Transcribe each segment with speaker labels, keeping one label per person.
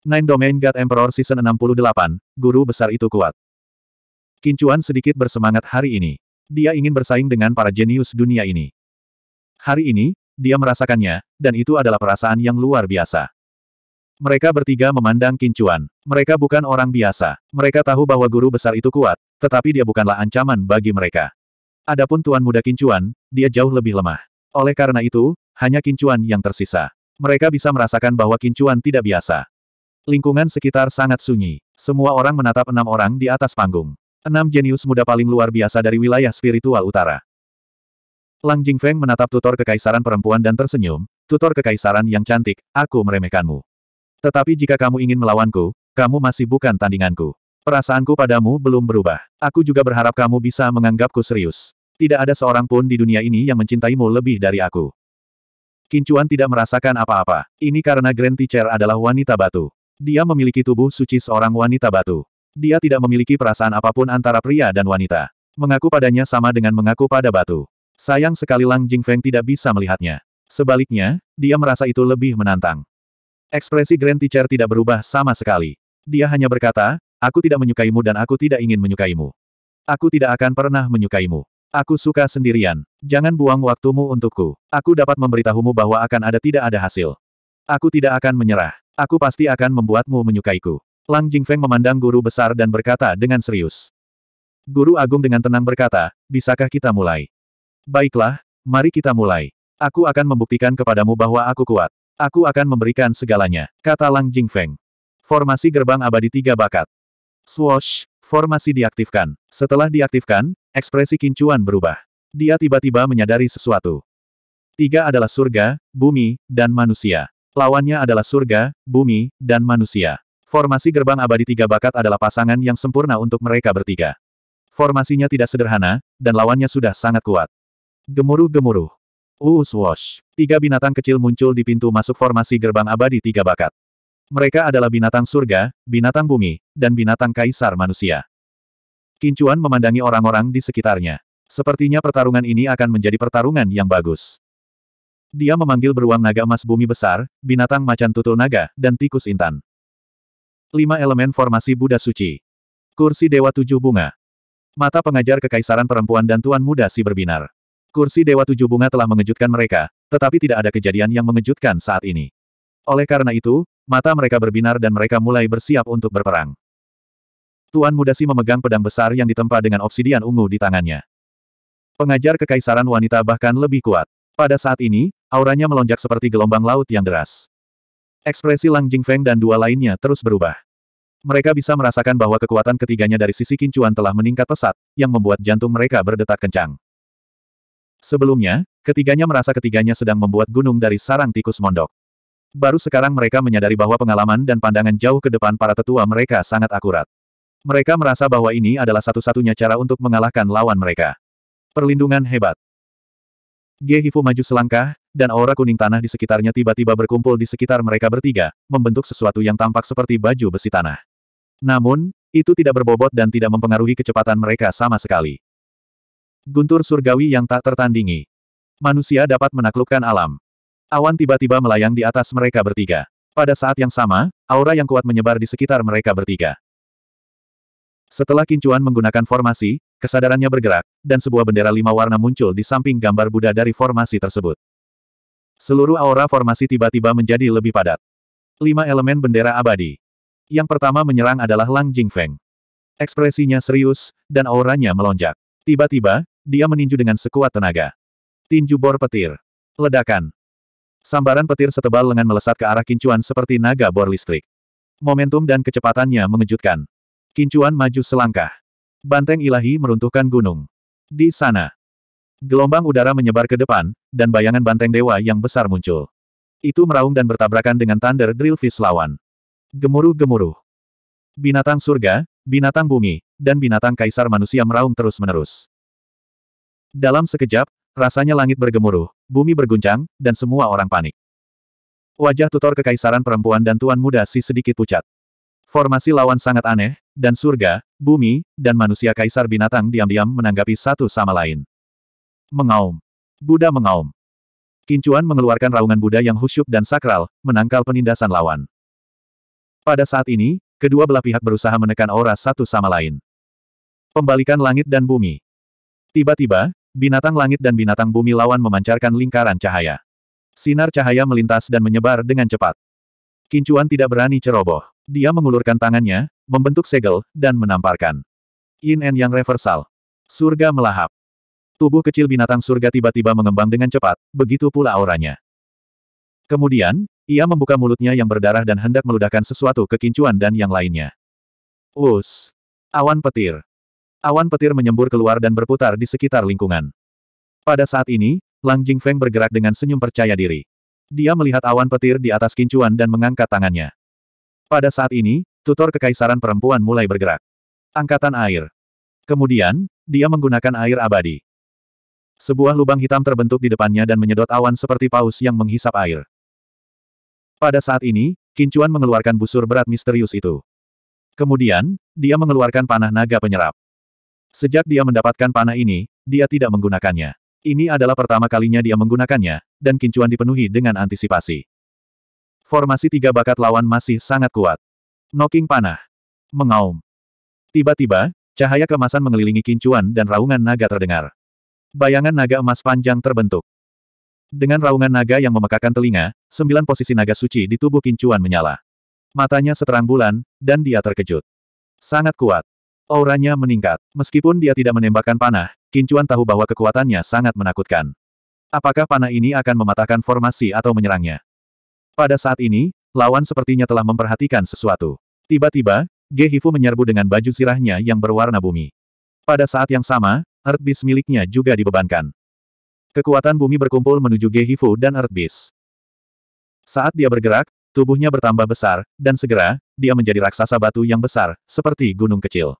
Speaker 1: Nine Domain God Emperor Season 68, guru besar itu kuat. Kincuan sedikit bersemangat hari ini. Dia ingin bersaing dengan para jenius dunia ini. Hari ini, dia merasakannya, dan itu adalah perasaan yang luar biasa. Mereka bertiga memandang Kincuan. Mereka bukan orang biasa. Mereka tahu bahwa guru besar itu kuat, tetapi dia bukanlah ancaman bagi mereka. Adapun Tuan Muda Kincuan, dia jauh lebih lemah. Oleh karena itu, hanya Kincuan yang tersisa. Mereka bisa merasakan bahwa Kincuan tidak biasa. Lingkungan sekitar sangat sunyi. Semua orang menatap enam orang di atas panggung. Enam jenius muda paling luar biasa dari wilayah spiritual utara. Lang Jingfeng menatap tutor kekaisaran perempuan dan tersenyum, tutor kekaisaran yang cantik, aku meremehkanmu. Tetapi jika kamu ingin melawanku, kamu masih bukan tandinganku. Perasaanku padamu belum berubah. Aku juga berharap kamu bisa menganggapku serius. Tidak ada seorang pun di dunia ini yang mencintaimu lebih dari aku. Kincuan tidak merasakan apa-apa. Ini karena Grand Teacher adalah wanita batu. Dia memiliki tubuh suci seorang wanita batu. Dia tidak memiliki perasaan apapun antara pria dan wanita. Mengaku padanya sama dengan mengaku pada batu. Sayang sekali Lang Jingfeng tidak bisa melihatnya. Sebaliknya, dia merasa itu lebih menantang. Ekspresi Grand Teacher tidak berubah sama sekali. Dia hanya berkata, aku tidak menyukaimu dan aku tidak ingin menyukaimu. Aku tidak akan pernah menyukaimu. Aku suka sendirian. Jangan buang waktumu untukku. Aku dapat memberitahumu bahwa akan ada tidak ada hasil. Aku tidak akan menyerah. Aku pasti akan membuatmu menyukaiku. Lang Jingfeng memandang guru besar dan berkata dengan serius. Guru Agung dengan tenang berkata, bisakah kita mulai? Baiklah, mari kita mulai. Aku akan membuktikan kepadamu bahwa aku kuat. Aku akan memberikan segalanya, kata Lang Jingfeng. Formasi gerbang abadi tiga bakat. Swoosh, formasi diaktifkan. Setelah diaktifkan, ekspresi kincuan berubah. Dia tiba-tiba menyadari sesuatu. Tiga adalah surga, bumi, dan manusia. Lawannya adalah surga, bumi, dan manusia. Formasi gerbang abadi tiga bakat adalah pasangan yang sempurna untuk mereka bertiga. Formasinya tidak sederhana, dan lawannya sudah sangat kuat. Gemuruh-gemuruh. Uus Wash. Tiga binatang kecil muncul di pintu masuk formasi gerbang abadi tiga bakat. Mereka adalah binatang surga, binatang bumi, dan binatang kaisar manusia. Kincuan memandangi orang-orang di sekitarnya. Sepertinya pertarungan ini akan menjadi pertarungan yang bagus. Dia memanggil beruang naga emas bumi besar, binatang macan tutul naga, dan tikus intan. Lima elemen formasi Buddha Suci. Kursi Dewa Tujuh Bunga. Mata pengajar kekaisaran perempuan dan tuan muda si berbinar. Kursi Dewa Tujuh Bunga telah mengejutkan mereka, tetapi tidak ada kejadian yang mengejutkan saat ini. Oleh karena itu, mata mereka berbinar dan mereka mulai bersiap untuk berperang. Tuan muda si memegang pedang besar yang ditempa dengan obsidian ungu di tangannya. Pengajar kekaisaran wanita bahkan lebih kuat. Pada saat ini, auranya melonjak seperti gelombang laut yang deras. Ekspresi Lang Jingfeng dan dua lainnya terus berubah. Mereka bisa merasakan bahwa kekuatan ketiganya dari sisi kincuan telah meningkat pesat, yang membuat jantung mereka berdetak kencang. Sebelumnya, ketiganya merasa ketiganya sedang membuat gunung dari sarang tikus mondok. Baru sekarang mereka menyadari bahwa pengalaman dan pandangan jauh ke depan para tetua mereka sangat akurat. Mereka merasa bahwa ini adalah satu-satunya cara untuk mengalahkan lawan mereka. Perlindungan hebat. Ge maju selangkah, dan aura kuning tanah di sekitarnya tiba-tiba berkumpul di sekitar mereka bertiga, membentuk sesuatu yang tampak seperti baju besi tanah. Namun, itu tidak berbobot dan tidak mempengaruhi kecepatan mereka sama sekali. Guntur surgawi yang tak tertandingi. Manusia dapat menaklukkan alam. Awan tiba-tiba melayang di atas mereka bertiga. Pada saat yang sama, aura yang kuat menyebar di sekitar mereka bertiga. Setelah Kincuan menggunakan formasi, kesadarannya bergerak, dan sebuah bendera lima warna muncul di samping gambar Buddha dari formasi tersebut. Seluruh aura formasi tiba-tiba menjadi lebih padat. Lima elemen bendera abadi. Yang pertama menyerang adalah Lang Jingfeng. Ekspresinya serius, dan auranya melonjak. Tiba-tiba, dia meninju dengan sekuat tenaga. Tinju bor petir. Ledakan. Sambaran petir setebal lengan melesat ke arah Kincuan seperti naga bor listrik. Momentum dan kecepatannya mengejutkan. Kincuan maju selangkah. Banteng ilahi meruntuhkan gunung. Di sana, gelombang udara menyebar ke depan, dan bayangan banteng dewa yang besar muncul. Itu meraung dan bertabrakan dengan thunder drill fish lawan. Gemuruh-gemuruh. Binatang surga, binatang bumi, dan binatang kaisar manusia meraung terus-menerus. Dalam sekejap, rasanya langit bergemuruh, bumi berguncang, dan semua orang panik. Wajah tutor kekaisaran perempuan dan tuan muda si sedikit pucat. Formasi lawan sangat aneh, dan surga, bumi, dan manusia kaisar binatang diam-diam menanggapi satu sama lain. Mengaum. Buddha mengaum. Kincuan mengeluarkan raungan Buddha yang khusyuk dan sakral, menangkal penindasan lawan. Pada saat ini, kedua belah pihak berusaha menekan aura satu sama lain. Pembalikan langit dan bumi. Tiba-tiba, binatang langit dan binatang bumi lawan memancarkan lingkaran cahaya. Sinar cahaya melintas dan menyebar dengan cepat. Kincuan tidak berani ceroboh. Dia mengulurkan tangannya, membentuk segel, dan menamparkan. Yin and Yang reversal. Surga melahap. Tubuh kecil binatang surga tiba-tiba mengembang dengan cepat, begitu pula auranya. Kemudian, ia membuka mulutnya yang berdarah dan hendak meludahkan sesuatu ke Kincuan dan yang lainnya. Us! Awan petir. Awan petir menyembur keluar dan berputar di sekitar lingkungan. Pada saat ini, Lang feng bergerak dengan senyum percaya diri. Dia melihat awan petir di atas Kincuan dan mengangkat tangannya. Pada saat ini, tutor kekaisaran perempuan mulai bergerak. Angkatan air. Kemudian, dia menggunakan air abadi. Sebuah lubang hitam terbentuk di depannya dan menyedot awan seperti paus yang menghisap air. Pada saat ini, Kincuan mengeluarkan busur berat misterius itu. Kemudian, dia mengeluarkan panah naga penyerap. Sejak dia mendapatkan panah ini, dia tidak menggunakannya. Ini adalah pertama kalinya dia menggunakannya, dan Kincuan dipenuhi dengan antisipasi. Formasi tiga bakat lawan masih sangat kuat. Noking panah. Mengaum. Tiba-tiba, cahaya kemasan mengelilingi kincuan dan raungan naga terdengar. Bayangan naga emas panjang terbentuk. Dengan raungan naga yang memekakan telinga, sembilan posisi naga suci di tubuh kincuan menyala. Matanya seterang bulan, dan dia terkejut. Sangat kuat. Auranya meningkat. Meskipun dia tidak menembakkan panah, Kincuan tahu bahwa kekuatannya sangat menakutkan. Apakah panah ini akan mematahkan formasi atau menyerangnya? Pada saat ini, Lawan sepertinya telah memperhatikan sesuatu. Tiba-tiba, Ge Hifu menyerbu dengan baju sirahnya yang berwarna bumi. Pada saat yang sama, Earth Beast miliknya juga dibebankan. Kekuatan bumi berkumpul menuju Ge Hifu dan Earth Beast. Saat dia bergerak, tubuhnya bertambah besar, dan segera, dia menjadi raksasa batu yang besar, seperti gunung kecil.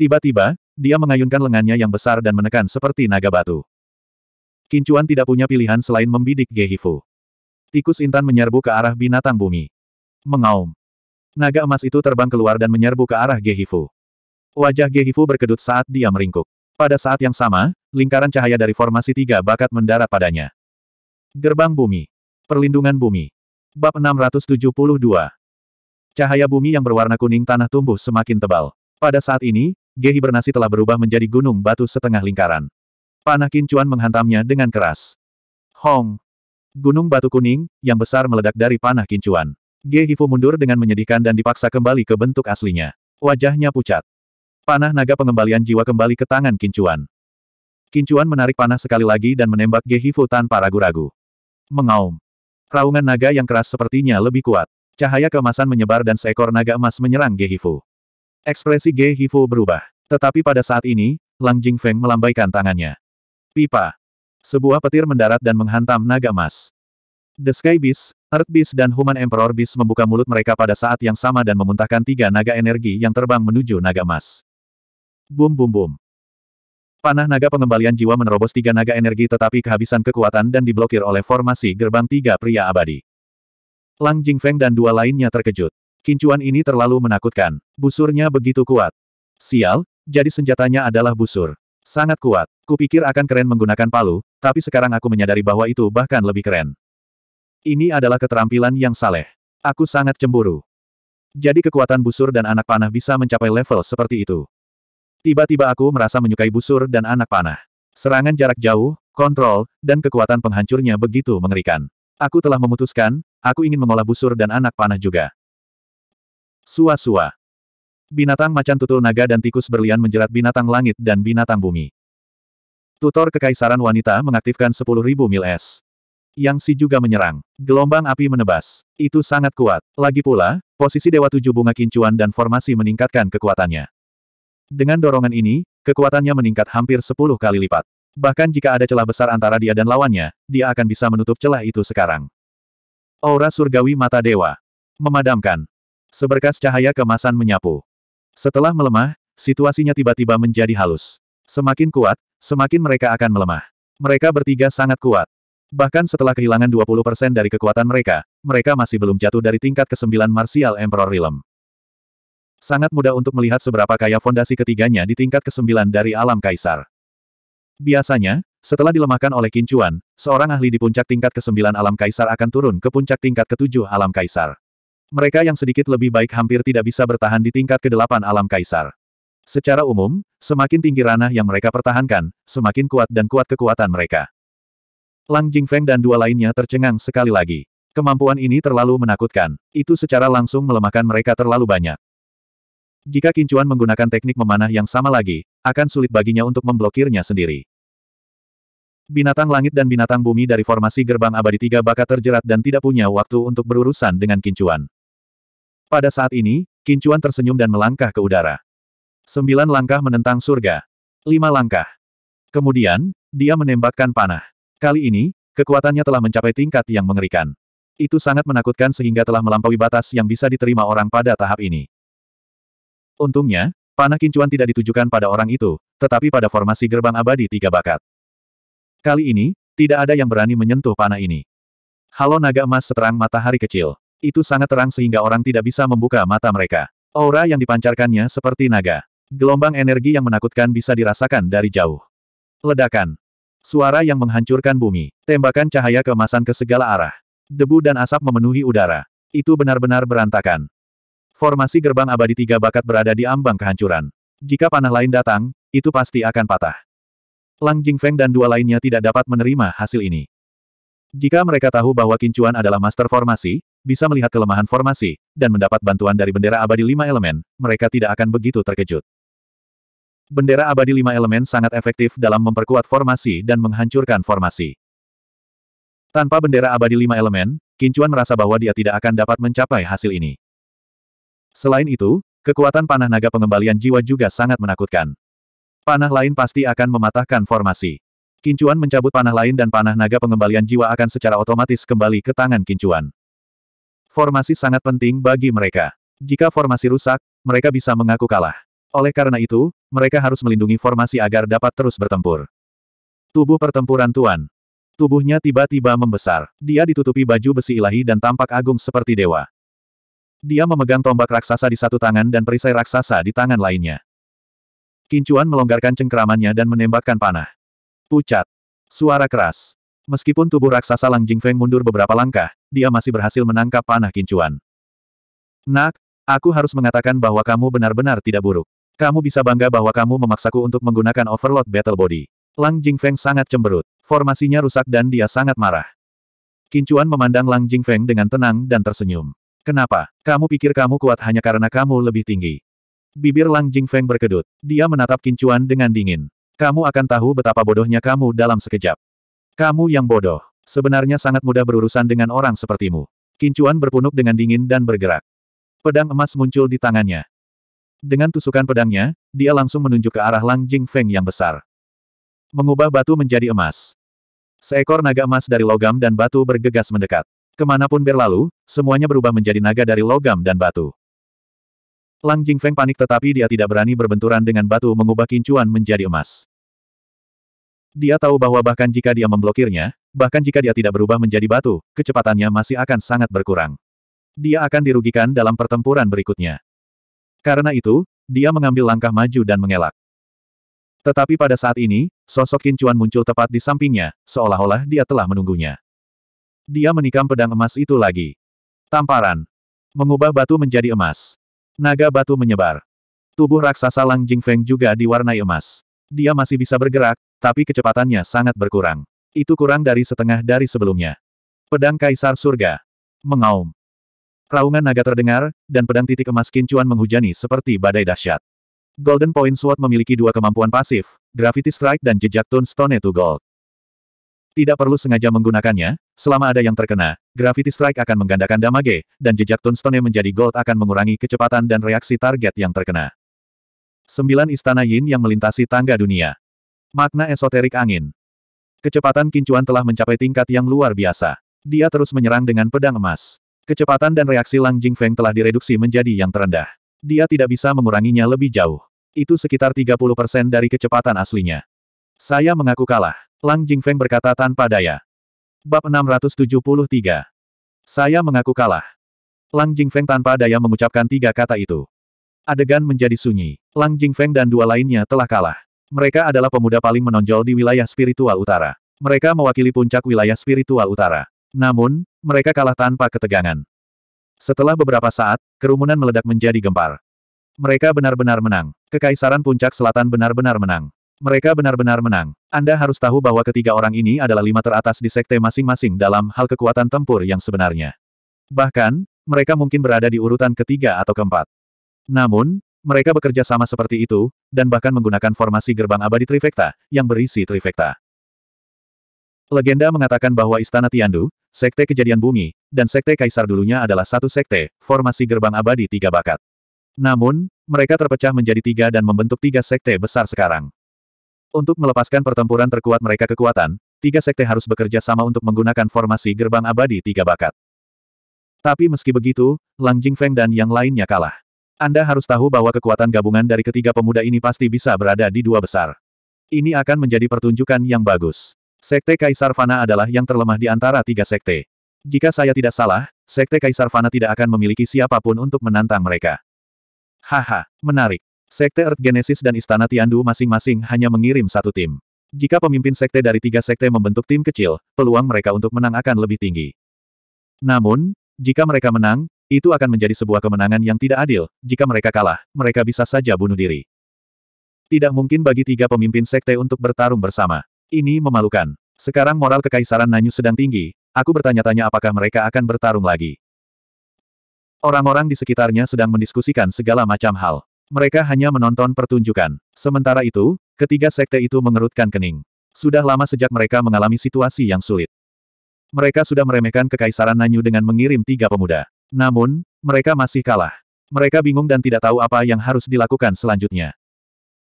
Speaker 1: Tiba-tiba, dia mengayunkan lengannya yang besar dan menekan seperti naga batu. Kincuan tidak punya pilihan selain membidik Ge Tikus intan menyerbu ke arah binatang bumi. Mengaum. Naga emas itu terbang keluar dan menyerbu ke arah Gehifu. Wajah Gehifu berkedut saat dia meringkuk. Pada saat yang sama, lingkaran cahaya dari formasi tiga bakat mendarat padanya. Gerbang bumi. Perlindungan bumi. Bab 672. Cahaya bumi yang berwarna kuning tanah tumbuh semakin tebal. Pada saat ini, Gehibernasi telah berubah menjadi gunung batu setengah lingkaran. Panah Kincuan menghantamnya dengan keras. Hong! Gunung batu kuning, yang besar meledak dari panah kincuan. Ge Hifu mundur dengan menyedihkan dan dipaksa kembali ke bentuk aslinya. Wajahnya pucat. Panah naga pengembalian jiwa kembali ke tangan kincuan. Kincuan menarik panah sekali lagi dan menembak Ge Hifu tanpa ragu-ragu. Mengaum. Raungan naga yang keras sepertinya lebih kuat. Cahaya kemasan menyebar dan seekor naga emas menyerang Ge Hifu. Ekspresi Ge Hifu berubah. Tetapi pada saat ini, Lang Jing Feng melambaikan tangannya. Pipa. Sebuah petir mendarat dan menghantam naga emas. The Sky Beast, Earth Beast dan Human Emperor Beast membuka mulut mereka pada saat yang sama dan memuntahkan tiga naga energi yang terbang menuju naga emas. Bum bum bum. Panah naga pengembalian jiwa menerobos tiga naga energi tetapi kehabisan kekuatan dan diblokir oleh formasi gerbang tiga pria abadi. Lang Jingfeng dan dua lainnya terkejut. Kincuan ini terlalu menakutkan. Busurnya begitu kuat. Sial, jadi senjatanya adalah busur. Sangat kuat. Kupikir akan keren menggunakan palu, tapi sekarang aku menyadari bahwa itu bahkan lebih keren. Ini adalah keterampilan yang saleh. Aku sangat cemburu. Jadi kekuatan busur dan anak panah bisa mencapai level seperti itu. Tiba-tiba aku merasa menyukai busur dan anak panah. Serangan jarak jauh, kontrol, dan kekuatan penghancurnya begitu mengerikan. Aku telah memutuskan, aku ingin mengolah busur dan anak panah juga. Sua-sua. Binatang macan tutul naga dan tikus berlian menjerat binatang langit dan binatang bumi. Tutor Kekaisaran Wanita mengaktifkan 10.000 mil es. Yang Si juga menyerang. Gelombang api menebas. Itu sangat kuat. Lagi pula, posisi Dewa Tujuh Bunga Kincuan dan formasi meningkatkan kekuatannya. Dengan dorongan ini, kekuatannya meningkat hampir 10 kali lipat. Bahkan jika ada celah besar antara dia dan lawannya, dia akan bisa menutup celah itu sekarang. Aura surgawi mata dewa. Memadamkan. Seberkas cahaya kemasan menyapu. Setelah melemah, situasinya tiba-tiba menjadi halus. Semakin kuat, semakin mereka akan melemah. Mereka bertiga sangat kuat. Bahkan setelah kehilangan 20% dari kekuatan mereka, mereka masih belum jatuh dari tingkat ke-9 Martial Emperor Realm. Sangat mudah untuk melihat seberapa kaya fondasi ketiganya di tingkat ke-9 dari alam kaisar. Biasanya, setelah dilemahkan oleh Kincuan, seorang ahli di puncak tingkat ke-9 alam kaisar akan turun ke puncak tingkat ke-7 alam kaisar. Mereka yang sedikit lebih baik hampir tidak bisa bertahan di tingkat ke-8 alam kaisar. Secara umum, semakin tinggi ranah yang mereka pertahankan, semakin kuat dan kuat kekuatan mereka. Lang Jingfeng dan dua lainnya tercengang sekali lagi. Kemampuan ini terlalu menakutkan. Itu secara langsung melemahkan mereka terlalu banyak. Jika Kincuan menggunakan teknik memanah yang sama lagi, akan sulit baginya untuk memblokirnya sendiri. Binatang langit dan binatang bumi dari formasi gerbang abadi tiga bakat terjerat dan tidak punya waktu untuk berurusan dengan Kincuan. Pada saat ini, Kincuan tersenyum dan melangkah ke udara. Sembilan langkah menentang surga. Lima langkah. Kemudian, dia menembakkan panah. Kali ini, kekuatannya telah mencapai tingkat yang mengerikan. Itu sangat menakutkan sehingga telah melampaui batas yang bisa diterima orang pada tahap ini. Untungnya, panah kincuan tidak ditujukan pada orang itu, tetapi pada formasi gerbang abadi tiga bakat. Kali ini, tidak ada yang berani menyentuh panah ini. Halo naga emas seterang matahari kecil. Itu sangat terang sehingga orang tidak bisa membuka mata mereka. Aura yang dipancarkannya seperti naga. Gelombang energi yang menakutkan bisa dirasakan dari jauh. Ledakan. Suara yang menghancurkan bumi. Tembakan cahaya kemasan ke segala arah. Debu dan asap memenuhi udara. Itu benar-benar berantakan. Formasi gerbang abadi tiga bakat berada di ambang kehancuran. Jika panah lain datang, itu pasti akan patah. Lang Jingfeng dan dua lainnya tidak dapat menerima hasil ini. Jika mereka tahu bahwa kincuan adalah master formasi, bisa melihat kelemahan formasi, dan mendapat bantuan dari bendera abadi lima elemen, mereka tidak akan begitu terkejut. Bendera abadi lima elemen sangat efektif dalam memperkuat formasi dan menghancurkan formasi. Tanpa bendera abadi lima elemen, Kincuan merasa bahwa dia tidak akan dapat mencapai hasil ini. Selain itu, kekuatan panah naga pengembalian jiwa juga sangat menakutkan. Panah lain pasti akan mematahkan formasi. Kincuan mencabut panah lain dan panah naga pengembalian jiwa akan secara otomatis kembali ke tangan Kincuan. Formasi sangat penting bagi mereka. Jika formasi rusak, mereka bisa mengaku kalah. Oleh karena itu, mereka harus melindungi formasi agar dapat terus bertempur. Tubuh pertempuran Tuan. Tubuhnya tiba-tiba membesar. Dia ditutupi baju besi ilahi dan tampak agung seperti dewa. Dia memegang tombak raksasa di satu tangan dan perisai raksasa di tangan lainnya. Kincuan melonggarkan cengkeramannya dan menembakkan panah. Pucat. Suara keras. Meskipun tubuh raksasa Lang Jing Feng mundur beberapa langkah, dia masih berhasil menangkap panah kincuan. Nak, aku harus mengatakan bahwa kamu benar-benar tidak buruk. Kamu bisa bangga bahwa kamu memaksaku untuk menggunakan Overlord Battle Body. Lang Jing Feng sangat cemberut. Formasinya rusak dan dia sangat marah. Kincuan memandang Lang Jing Feng dengan tenang dan tersenyum. Kenapa? Kamu pikir kamu kuat hanya karena kamu lebih tinggi? Bibir Lang Jing Feng berkedut. Dia menatap Kincuan dengan dingin. Kamu akan tahu betapa bodohnya kamu dalam sekejap. Kamu yang bodoh. Sebenarnya sangat mudah berurusan dengan orang sepertimu. Kincuan berpunuk dengan dingin dan bergerak. Pedang emas muncul di tangannya. Dengan tusukan pedangnya, dia langsung menunjuk ke arah Lang Jing Feng yang besar. Mengubah batu menjadi emas. Seekor naga emas dari logam dan batu bergegas mendekat. Kemanapun berlalu, semuanya berubah menjadi naga dari logam dan batu. Lang Jingfeng panik tetapi dia tidak berani berbenturan dengan batu mengubah kincuan menjadi emas. Dia tahu bahwa bahkan jika dia memblokirnya, bahkan jika dia tidak berubah menjadi batu, kecepatannya masih akan sangat berkurang. Dia akan dirugikan dalam pertempuran berikutnya. Karena itu, dia mengambil langkah maju dan mengelak. Tetapi pada saat ini, sosok Kincuan muncul tepat di sampingnya, seolah-olah dia telah menunggunya. Dia menikam pedang emas itu lagi. Tamparan. Mengubah batu menjadi emas. Naga batu menyebar. Tubuh raksasa Lang Jingfeng juga diwarnai emas. Dia masih bisa bergerak, tapi kecepatannya sangat berkurang. Itu kurang dari setengah dari sebelumnya. Pedang Kaisar Surga. Mengaum. Raungan naga terdengar, dan pedang titik emas kincuan menghujani seperti badai dahsyat. Golden Point Sword memiliki dua kemampuan pasif, Gravity Strike dan Jejak Stone to Gold. Tidak perlu sengaja menggunakannya, selama ada yang terkena, Gravity Strike akan menggandakan damage, dan jejak yang menjadi gold akan mengurangi kecepatan dan reaksi target yang terkena. Sembilan Istana Yin yang melintasi tangga dunia. Makna esoterik angin. Kecepatan kincuan telah mencapai tingkat yang luar biasa. Dia terus menyerang dengan pedang emas. Kecepatan dan reaksi Lang Jing Feng telah direduksi menjadi yang terendah. Dia tidak bisa menguranginya lebih jauh. Itu sekitar 30% dari kecepatan aslinya. Saya mengaku kalah. Lang Jingfeng berkata tanpa daya. Bab 673. Saya mengaku kalah. Lang Jingfeng tanpa daya mengucapkan tiga kata itu. Adegan menjadi sunyi. Lang Jingfeng dan dua lainnya telah kalah. Mereka adalah pemuda paling menonjol di wilayah spiritual utara. Mereka mewakili puncak wilayah spiritual utara. Namun, mereka kalah tanpa ketegangan. Setelah beberapa saat, kerumunan meledak menjadi gempar. Mereka benar-benar menang. Kekaisaran puncak selatan benar-benar menang. Mereka benar-benar menang. Anda harus tahu bahwa ketiga orang ini adalah lima teratas di sekte masing-masing dalam hal kekuatan tempur yang sebenarnya. Bahkan, mereka mungkin berada di urutan ketiga atau keempat. Namun, mereka bekerja sama seperti itu, dan bahkan menggunakan formasi gerbang abadi trifecta yang berisi trifecta. Legenda mengatakan bahwa Istana Tiandu, Sekte Kejadian Bumi, dan Sekte Kaisar dulunya adalah satu sekte, formasi gerbang abadi tiga bakat. Namun, mereka terpecah menjadi tiga dan membentuk tiga sekte besar sekarang. Untuk melepaskan pertempuran terkuat mereka kekuatan, tiga sekte harus bekerja sama untuk menggunakan formasi gerbang abadi tiga bakat. Tapi meski begitu, Lang Jingfeng dan yang lainnya kalah. Anda harus tahu bahwa kekuatan gabungan dari ketiga pemuda ini pasti bisa berada di dua besar. Ini akan menjadi pertunjukan yang bagus. Sekte Kaisar Fana adalah yang terlemah di antara tiga sekte. Jika saya tidak salah, Sekte Kaisar Fana tidak akan memiliki siapapun untuk menantang mereka. Haha, menarik. Sekte Earth Genesis dan Istana Tiandu masing-masing hanya mengirim satu tim. Jika pemimpin sekte dari tiga sekte membentuk tim kecil, peluang mereka untuk menang akan lebih tinggi. Namun, jika mereka menang, itu akan menjadi sebuah kemenangan yang tidak adil, jika mereka kalah, mereka bisa saja bunuh diri. Tidak mungkin bagi tiga pemimpin sekte untuk bertarung bersama. Ini memalukan. Sekarang moral kekaisaran Nanyu sedang tinggi, aku bertanya-tanya apakah mereka akan bertarung lagi. Orang-orang di sekitarnya sedang mendiskusikan segala macam hal. Mereka hanya menonton pertunjukan. Sementara itu, ketiga sekte itu mengerutkan kening. Sudah lama sejak mereka mengalami situasi yang sulit. Mereka sudah meremehkan kekaisaran Nanyu dengan mengirim tiga pemuda. Namun, mereka masih kalah. Mereka bingung dan tidak tahu apa yang harus dilakukan selanjutnya.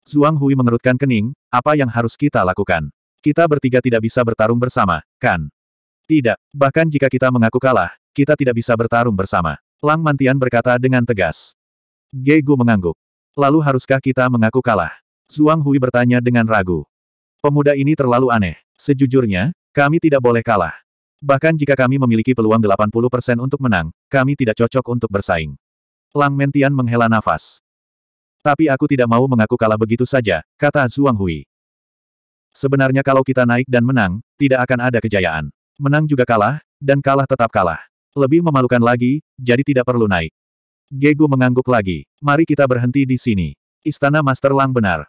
Speaker 1: Zhuang Hui mengerutkan kening, apa yang harus kita lakukan? Kita bertiga tidak bisa bertarung bersama, kan? Tidak, bahkan jika kita mengaku kalah, kita tidak bisa bertarung bersama. Lang Mantian berkata dengan tegas. Gegu mengangguk. Lalu haruskah kita mengaku kalah? Zhuang Hui bertanya dengan ragu. Pemuda ini terlalu aneh. Sejujurnya, kami tidak boleh kalah. Bahkan jika kami memiliki peluang 80% untuk menang, kami tidak cocok untuk bersaing. Lang Mentian menghela nafas. Tapi aku tidak mau mengaku kalah begitu saja, kata Zhuang Hui. Sebenarnya kalau kita naik dan menang, tidak akan ada kejayaan. Menang juga kalah, dan kalah tetap kalah. Lebih memalukan lagi, jadi tidak perlu naik. Gegu mengangguk lagi. Mari kita berhenti di sini. Istana Master Lang benar.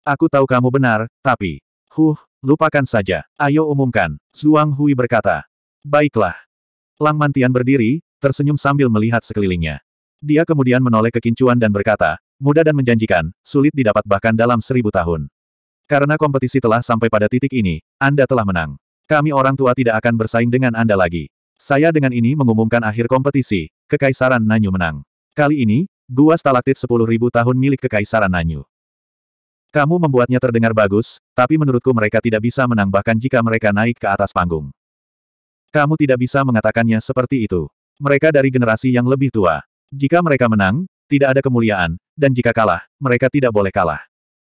Speaker 1: Aku tahu kamu benar, tapi... Huh, lupakan saja. Ayo umumkan. Zhuang Hui berkata. Baiklah. Lang Mantian berdiri, tersenyum sambil melihat sekelilingnya. Dia kemudian menoleh ke Kincuan dan berkata, mudah dan menjanjikan, sulit didapat bahkan dalam seribu tahun. Karena kompetisi telah sampai pada titik ini, Anda telah menang. Kami orang tua tidak akan bersaing dengan Anda lagi. Saya dengan ini mengumumkan akhir kompetisi, Kekaisaran Nanyu menang. Kali ini, gua stalaktit 10.000 tahun milik Kekaisaran Nanyu. Kamu membuatnya terdengar bagus, tapi menurutku mereka tidak bisa menang bahkan jika mereka naik ke atas panggung. Kamu tidak bisa mengatakannya seperti itu. Mereka dari generasi yang lebih tua. Jika mereka menang, tidak ada kemuliaan, dan jika kalah, mereka tidak boleh kalah.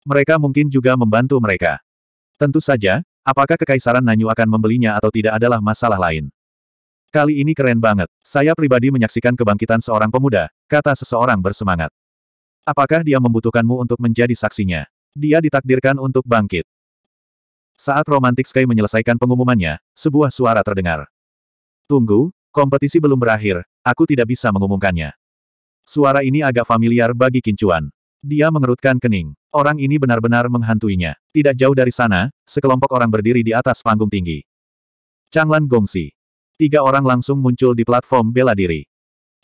Speaker 1: Mereka mungkin juga membantu mereka. Tentu saja, apakah Kekaisaran Nanyu akan membelinya atau tidak adalah masalah lain. Kali ini keren banget. Saya pribadi menyaksikan kebangkitan seorang pemuda, kata seseorang bersemangat. Apakah dia membutuhkanmu untuk menjadi saksinya? Dia ditakdirkan untuk bangkit. Saat Romantic Sky menyelesaikan pengumumannya, sebuah suara terdengar. Tunggu, kompetisi belum berakhir, aku tidak bisa mengumumkannya. Suara ini agak familiar bagi Kincuan. Dia mengerutkan kening. Orang ini benar-benar menghantuinya. Tidak jauh dari sana, sekelompok orang berdiri di atas panggung tinggi. Changlan Gongsi. Tiga orang langsung muncul di platform bela diri.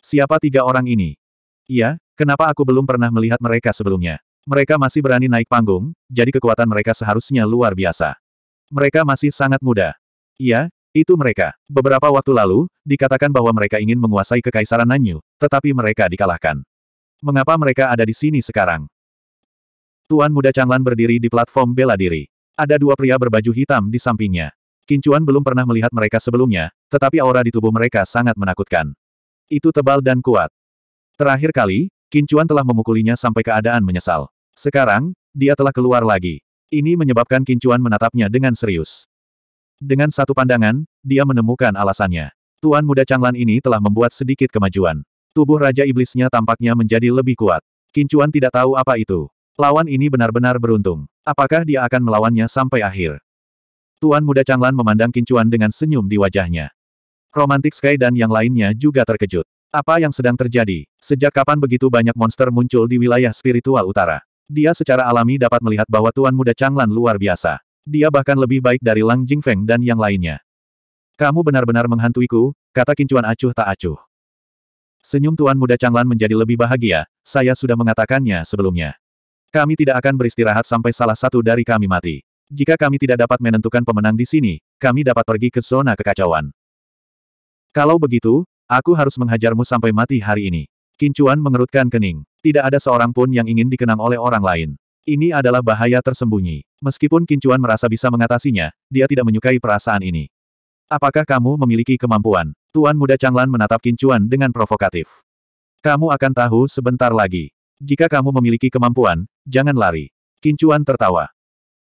Speaker 1: Siapa tiga orang ini? Iya, kenapa aku belum pernah melihat mereka sebelumnya? Mereka masih berani naik panggung, jadi kekuatan mereka seharusnya luar biasa. Mereka masih sangat muda. Iya, itu mereka. Beberapa waktu lalu, dikatakan bahwa mereka ingin menguasai kekaisaran Nanyu, tetapi mereka dikalahkan. Mengapa mereka ada di sini sekarang? Tuan muda Changlan berdiri di platform bela diri. Ada dua pria berbaju hitam di sampingnya. Kincuan belum pernah melihat mereka sebelumnya, tetapi aura di tubuh mereka sangat menakutkan. Itu tebal dan kuat. Terakhir kali, Kincuan telah memukulinya sampai keadaan menyesal. Sekarang, dia telah keluar lagi. Ini menyebabkan Kincuan menatapnya dengan serius. Dengan satu pandangan, dia menemukan alasannya. Tuan muda Changlan ini telah membuat sedikit kemajuan. Tubuh Raja Iblisnya tampaknya menjadi lebih kuat. Kincuan tidak tahu apa itu. Lawan ini benar-benar beruntung. Apakah dia akan melawannya sampai akhir? Tuan muda Changlan memandang Kincuan dengan senyum di wajahnya. Romantik Sky dan yang lainnya juga terkejut. Apa yang sedang terjadi? Sejak kapan begitu banyak monster muncul di wilayah spiritual utara? Dia secara alami dapat melihat bahwa Tuan muda Changlan luar biasa. Dia bahkan lebih baik dari Lang Jingfeng dan yang lainnya. Kamu benar-benar menghantuiku, kata Kincuan acuh tak acuh. Senyum Tuan muda Changlan menjadi lebih bahagia, saya sudah mengatakannya sebelumnya. Kami tidak akan beristirahat sampai salah satu dari kami mati. Jika kami tidak dapat menentukan pemenang di sini, kami dapat pergi ke zona kekacauan. Kalau begitu, aku harus menghajarmu sampai mati hari ini. Kincuan mengerutkan kening. Tidak ada seorang pun yang ingin dikenang oleh orang lain. Ini adalah bahaya tersembunyi. Meskipun Kincuan merasa bisa mengatasinya, dia tidak menyukai perasaan ini. Apakah kamu memiliki kemampuan? Tuan muda Changlan menatap Kincuan dengan provokatif. Kamu akan tahu sebentar lagi. Jika kamu memiliki kemampuan, jangan lari. Kincuan tertawa.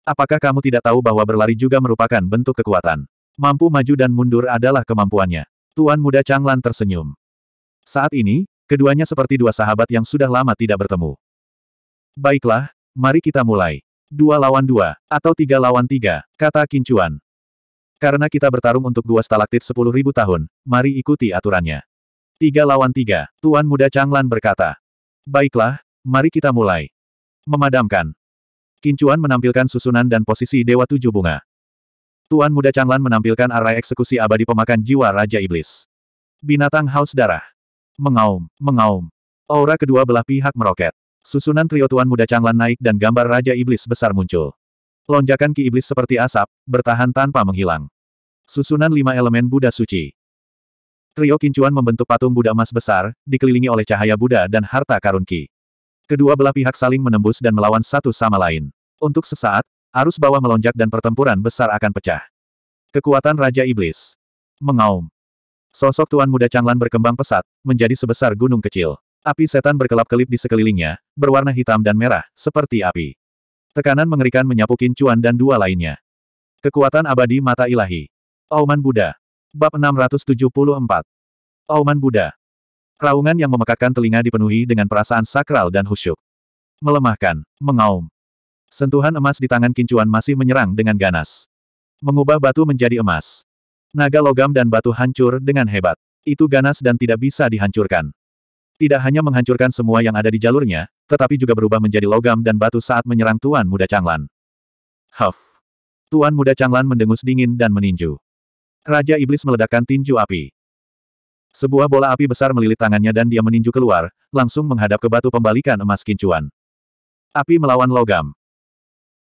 Speaker 1: Apakah kamu tidak tahu bahwa berlari juga merupakan bentuk kekuatan? Mampu maju dan mundur adalah kemampuannya. Tuan muda Changlan tersenyum. Saat ini, keduanya seperti dua sahabat yang sudah lama tidak bertemu. Baiklah, mari kita mulai. Dua lawan dua, atau tiga lawan tiga, kata Kincuan. Karena kita bertarung untuk dua stalaktit sepuluh ribu tahun, mari ikuti aturannya. Tiga lawan tiga, Tuan Muda Changlan berkata. Baiklah, mari kita mulai. Memadamkan, Kincuan menampilkan susunan dan posisi Dewa Tujuh Bunga. Tuan Muda Changlan menampilkan arai eksekusi abadi pemakan jiwa Raja Iblis. Binatang haus darah. Mengaum, mengaum. Aura kedua belah pihak meroket. Susunan trio Tuan Muda Changlan naik dan gambar Raja Iblis besar muncul. Lonjakan ki iblis seperti asap, bertahan tanpa menghilang. Susunan lima elemen Buddha suci. Trio Kincuan membentuk patung Buddha emas besar, dikelilingi oleh cahaya Buddha dan harta karun Ki. Kedua belah pihak saling menembus dan melawan satu sama lain. Untuk sesaat, arus bawah melonjak dan pertempuran besar akan pecah. Kekuatan Raja Iblis. Mengaum. Sosok Tuan Muda Changlan berkembang pesat, menjadi sebesar gunung kecil. Api setan berkelap-kelip di sekelilingnya, berwarna hitam dan merah, seperti api. Tekanan mengerikan menyapu Kincuan dan dua lainnya. Kekuatan abadi mata ilahi. Auman Buddha. Bab 674. Auman Buddha. Raungan yang memekakkan telinga dipenuhi dengan perasaan sakral dan khusyuk. Melemahkan, mengaum. Sentuhan emas di tangan Kincuan masih menyerang dengan ganas. Mengubah batu menjadi emas. Naga logam dan batu hancur dengan hebat. Itu ganas dan tidak bisa dihancurkan. Tidak hanya menghancurkan semua yang ada di jalurnya, tetapi juga berubah menjadi logam dan batu saat menyerang Tuan Muda Changlan. Huff. Tuan Muda Changlan mendengus dingin dan meninju. Raja Iblis meledakkan tinju api. Sebuah bola api besar melilit tangannya dan dia meninju keluar, langsung menghadap ke batu pembalikan emas kincuan. Api melawan logam.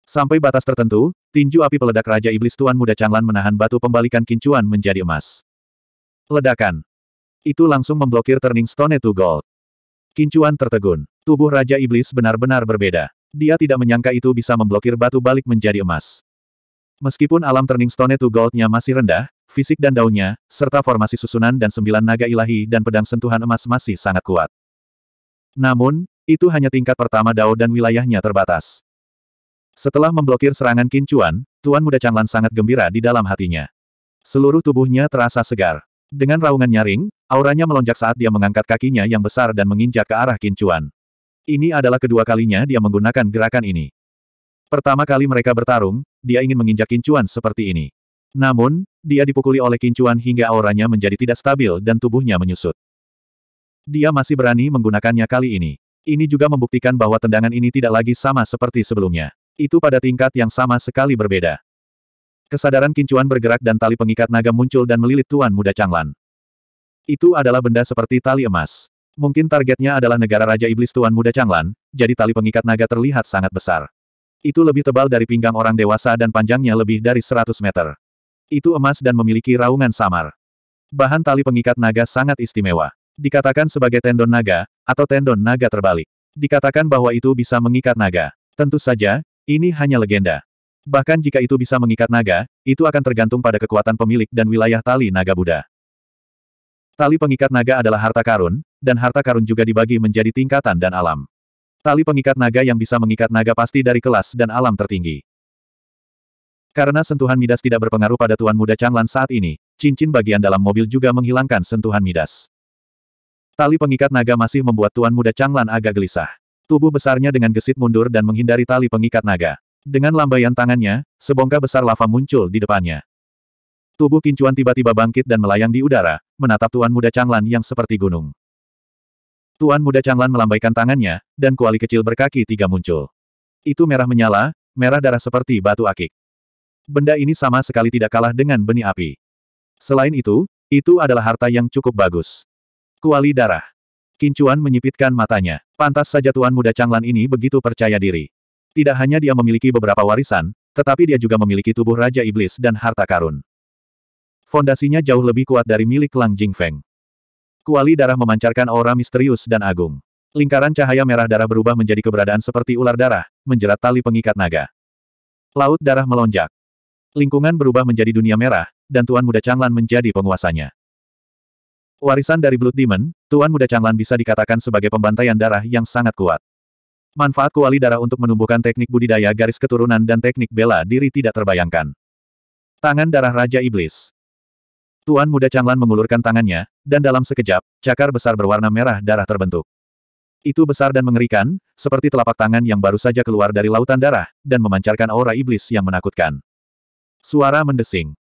Speaker 1: Sampai batas tertentu, tinju api peledak Raja Iblis Tuan Muda Changlan menahan batu pembalikan kincuan menjadi emas. Ledakan. Itu langsung memblokir turning stone to gold. Kincuan tertegun. Tubuh Raja Iblis benar-benar berbeda. Dia tidak menyangka itu bisa memblokir batu balik menjadi emas. Meskipun alam turning stone to goldnya masih rendah, fisik dan daunnya, serta formasi susunan dan sembilan naga ilahi dan pedang sentuhan emas masih sangat kuat. Namun, itu hanya tingkat pertama dao dan wilayahnya terbatas. Setelah memblokir serangan Kincuan, Tuan Muda Changlan sangat gembira di dalam hatinya. Seluruh tubuhnya terasa segar. Dengan raungan nyaring, auranya melonjak saat dia mengangkat kakinya yang besar dan menginjak ke arah Kincuan. Ini adalah kedua kalinya dia menggunakan gerakan ini. Pertama kali mereka bertarung, dia ingin menginjak Kincuan seperti ini. Namun, dia dipukuli oleh Kincuan hingga auranya menjadi tidak stabil dan tubuhnya menyusut. Dia masih berani menggunakannya kali ini. Ini juga membuktikan bahwa tendangan ini tidak lagi sama seperti sebelumnya. Itu pada tingkat yang sama sekali berbeda. Kesadaran kincuan bergerak dan tali pengikat naga muncul dan melilit tuan muda Changlan. Itu adalah benda seperti tali emas. Mungkin targetnya adalah negara Raja Iblis Tuan Muda Changlan, jadi tali pengikat naga terlihat sangat besar. Itu lebih tebal dari pinggang orang dewasa dan panjangnya lebih dari 100 meter. Itu emas dan memiliki raungan samar. Bahan tali pengikat naga sangat istimewa. Dikatakan sebagai tendon naga, atau tendon naga terbalik. Dikatakan bahwa itu bisa mengikat naga. Tentu saja, ini hanya legenda. Bahkan jika itu bisa mengikat naga, itu akan tergantung pada kekuatan pemilik dan wilayah tali naga Buddha. Tali pengikat naga adalah harta karun, dan harta karun juga dibagi menjadi tingkatan dan alam. Tali pengikat naga yang bisa mengikat naga pasti dari kelas dan alam tertinggi. Karena sentuhan Midas tidak berpengaruh pada Tuan Muda Changlan saat ini, cincin bagian dalam mobil juga menghilangkan sentuhan Midas. Tali pengikat naga masih membuat Tuan Muda Changlan agak gelisah. Tubuh besarnya dengan gesit mundur dan menghindari tali pengikat naga. Dengan lambaian tangannya, sebongkah besar lava muncul di depannya. Tubuh Kincuan tiba-tiba bangkit dan melayang di udara, menatap Tuan Muda Changlan yang seperti gunung. Tuan Muda Changlan melambaikan tangannya, dan kuali kecil berkaki tiga muncul. Itu merah menyala, merah darah seperti batu akik. Benda ini sama sekali tidak kalah dengan benih api. Selain itu, itu adalah harta yang cukup bagus. Kuali darah. Kincuan menyipitkan matanya. Pantas saja Tuan Muda Changlan ini begitu percaya diri. Tidak hanya dia memiliki beberapa warisan, tetapi dia juga memiliki tubuh Raja Iblis dan harta karun. Fondasinya jauh lebih kuat dari milik Lang Jingfeng. Kuali darah memancarkan aura misterius dan agung. Lingkaran cahaya merah darah berubah menjadi keberadaan seperti ular darah, menjerat tali pengikat naga. Laut darah melonjak. Lingkungan berubah menjadi dunia merah, dan Tuan Muda Changlan menjadi penguasanya. Warisan dari Blood Demon, Tuan Muda Changlan bisa dikatakan sebagai pembantaian darah yang sangat kuat. Manfaat kuali darah untuk menumbuhkan teknik budidaya garis keturunan dan teknik bela diri tidak terbayangkan. Tangan darah Raja Iblis. Tuan Muda Changlan mengulurkan tangannya, dan dalam sekejap, cakar besar berwarna merah darah terbentuk. Itu besar dan mengerikan, seperti telapak tangan yang baru saja keluar dari lautan darah, dan memancarkan aura iblis yang menakutkan. Suara mendesing.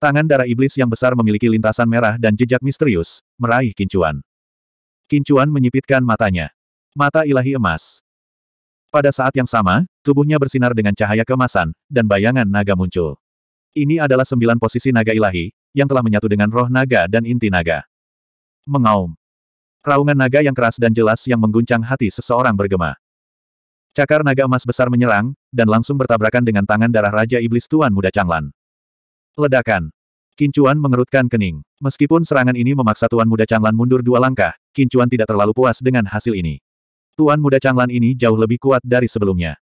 Speaker 1: Tangan darah iblis yang besar memiliki lintasan merah dan jejak misterius, meraih kincuan. Kincuan menyipitkan matanya. Mata ilahi emas. Pada saat yang sama, tubuhnya bersinar dengan cahaya kemasan, dan bayangan naga muncul. Ini adalah sembilan posisi naga ilahi, yang telah menyatu dengan roh naga dan inti naga. Mengaum. Raungan naga yang keras dan jelas yang mengguncang hati seseorang bergema. Cakar naga emas besar menyerang, dan langsung bertabrakan dengan tangan darah Raja Iblis Tuan Muda Changlan. Ledakan. Kincuan mengerutkan kening. Meskipun serangan ini memaksa Tuan Muda Changlan mundur dua langkah, Kincuan tidak terlalu puas dengan hasil ini. Tuan Muda Changlan ini jauh lebih kuat dari sebelumnya.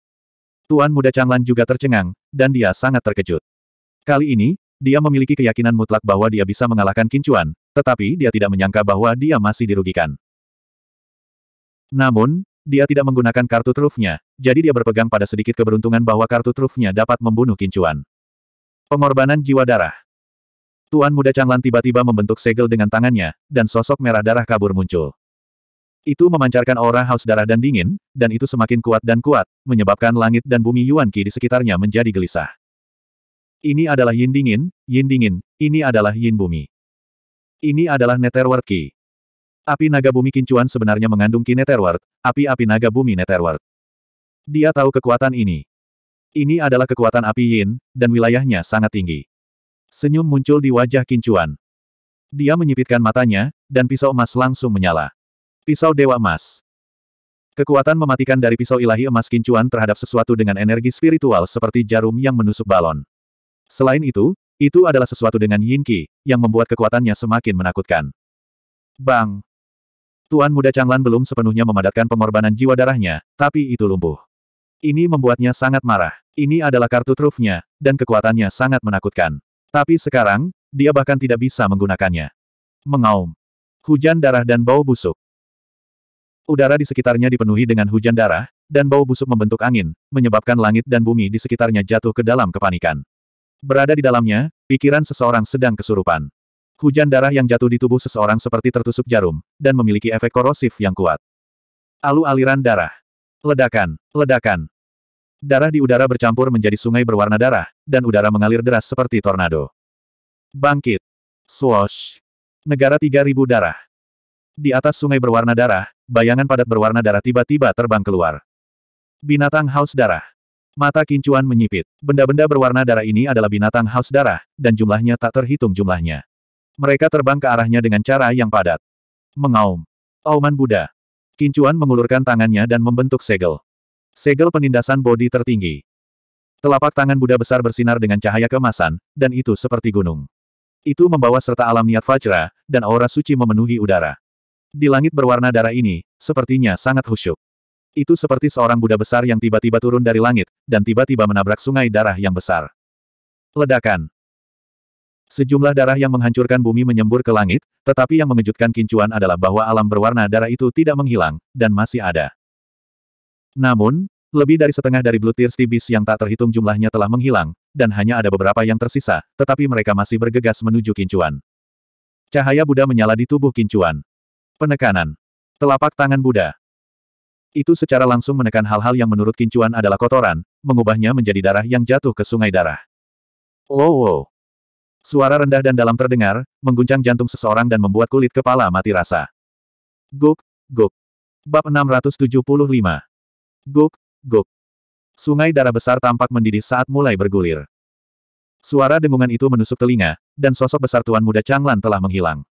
Speaker 1: Tuan Muda Changlan juga tercengang, dan dia sangat terkejut. Kali ini, dia memiliki keyakinan mutlak bahwa dia bisa mengalahkan Kincuan, tetapi dia tidak menyangka bahwa dia masih dirugikan. Namun, dia tidak menggunakan kartu trufnya, jadi dia berpegang pada sedikit keberuntungan bahwa kartu trufnya dapat membunuh Kincuan. Pengorbanan jiwa darah Tuan muda Changlan tiba-tiba membentuk segel dengan tangannya, dan sosok merah darah kabur muncul. Itu memancarkan aura haus darah dan dingin, dan itu semakin kuat dan kuat, menyebabkan langit dan bumi Yuan Qi di sekitarnya menjadi gelisah. Ini adalah yin dingin, yin dingin, ini adalah yin bumi. Ini adalah Netherward Qi. Api naga bumi kincuan sebenarnya mengandung Qi Netherward, api-api naga bumi Netherward. Dia tahu kekuatan ini. Ini adalah kekuatan api yin, dan wilayahnya sangat tinggi. Senyum muncul di wajah Kincuan. Dia menyipitkan matanya, dan pisau emas langsung menyala. Pisau Dewa Emas. Kekuatan mematikan dari pisau ilahi emas Kincuan terhadap sesuatu dengan energi spiritual seperti jarum yang menusuk balon. Selain itu, itu adalah sesuatu dengan Yin Qi, yang membuat kekuatannya semakin menakutkan. Bang! Tuan muda Changlan belum sepenuhnya memadatkan pengorbanan jiwa darahnya, tapi itu lumpuh. Ini membuatnya sangat marah. Ini adalah kartu trufnya, dan kekuatannya sangat menakutkan. Tapi sekarang, dia bahkan tidak bisa menggunakannya. Mengaum. Hujan darah dan bau busuk. Udara di sekitarnya dipenuhi dengan hujan darah, dan bau busuk membentuk angin, menyebabkan langit dan bumi di sekitarnya jatuh ke dalam kepanikan. Berada di dalamnya, pikiran seseorang sedang kesurupan. Hujan darah yang jatuh di tubuh seseorang seperti tertusuk jarum, dan memiliki efek korosif yang kuat. Alu aliran darah. Ledakan, ledakan, Darah di udara bercampur menjadi sungai berwarna darah, dan udara mengalir deras seperti tornado. Bangkit. Swash. Negara 3000 darah. Di atas sungai berwarna darah, bayangan padat berwarna darah tiba-tiba terbang keluar. Binatang haus darah. Mata kincuan menyipit. Benda-benda berwarna darah ini adalah binatang haus darah, dan jumlahnya tak terhitung jumlahnya. Mereka terbang ke arahnya dengan cara yang padat. Mengaum. Auman Buddha. Kincuan mengulurkan tangannya dan membentuk segel. Segel penindasan bodi tertinggi. Telapak tangan Buddha besar bersinar dengan cahaya kemasan, dan itu seperti gunung. Itu membawa serta alam niat Fajra, dan aura suci memenuhi udara. Di langit berwarna darah ini, sepertinya sangat khusyuk. Itu seperti seorang Buddha besar yang tiba-tiba turun dari langit, dan tiba-tiba menabrak sungai darah yang besar. Ledakan. Sejumlah darah yang menghancurkan bumi menyembur ke langit, tetapi yang mengejutkan Kincuan adalah bahwa alam berwarna darah itu tidak menghilang, dan masih ada. Namun, lebih dari setengah dari Blue Tears Tibis yang tak terhitung jumlahnya telah menghilang, dan hanya ada beberapa yang tersisa, tetapi mereka masih bergegas menuju Kincuan. Cahaya Buddha menyala di tubuh Kincuan. Penekanan. Telapak tangan Buddha. Itu secara langsung menekan hal-hal yang menurut Kincuan adalah kotoran, mengubahnya menjadi darah yang jatuh ke sungai darah. Wow, oh, wow. Suara rendah dan dalam terdengar, mengguncang jantung seseorang dan membuat kulit kepala mati rasa. Guk, guk. Bab 675 Guk, guk. Sungai darah besar tampak mendidih saat mulai bergulir. Suara dengungan itu menusuk telinga, dan sosok besar Tuan Muda Changlan telah menghilang.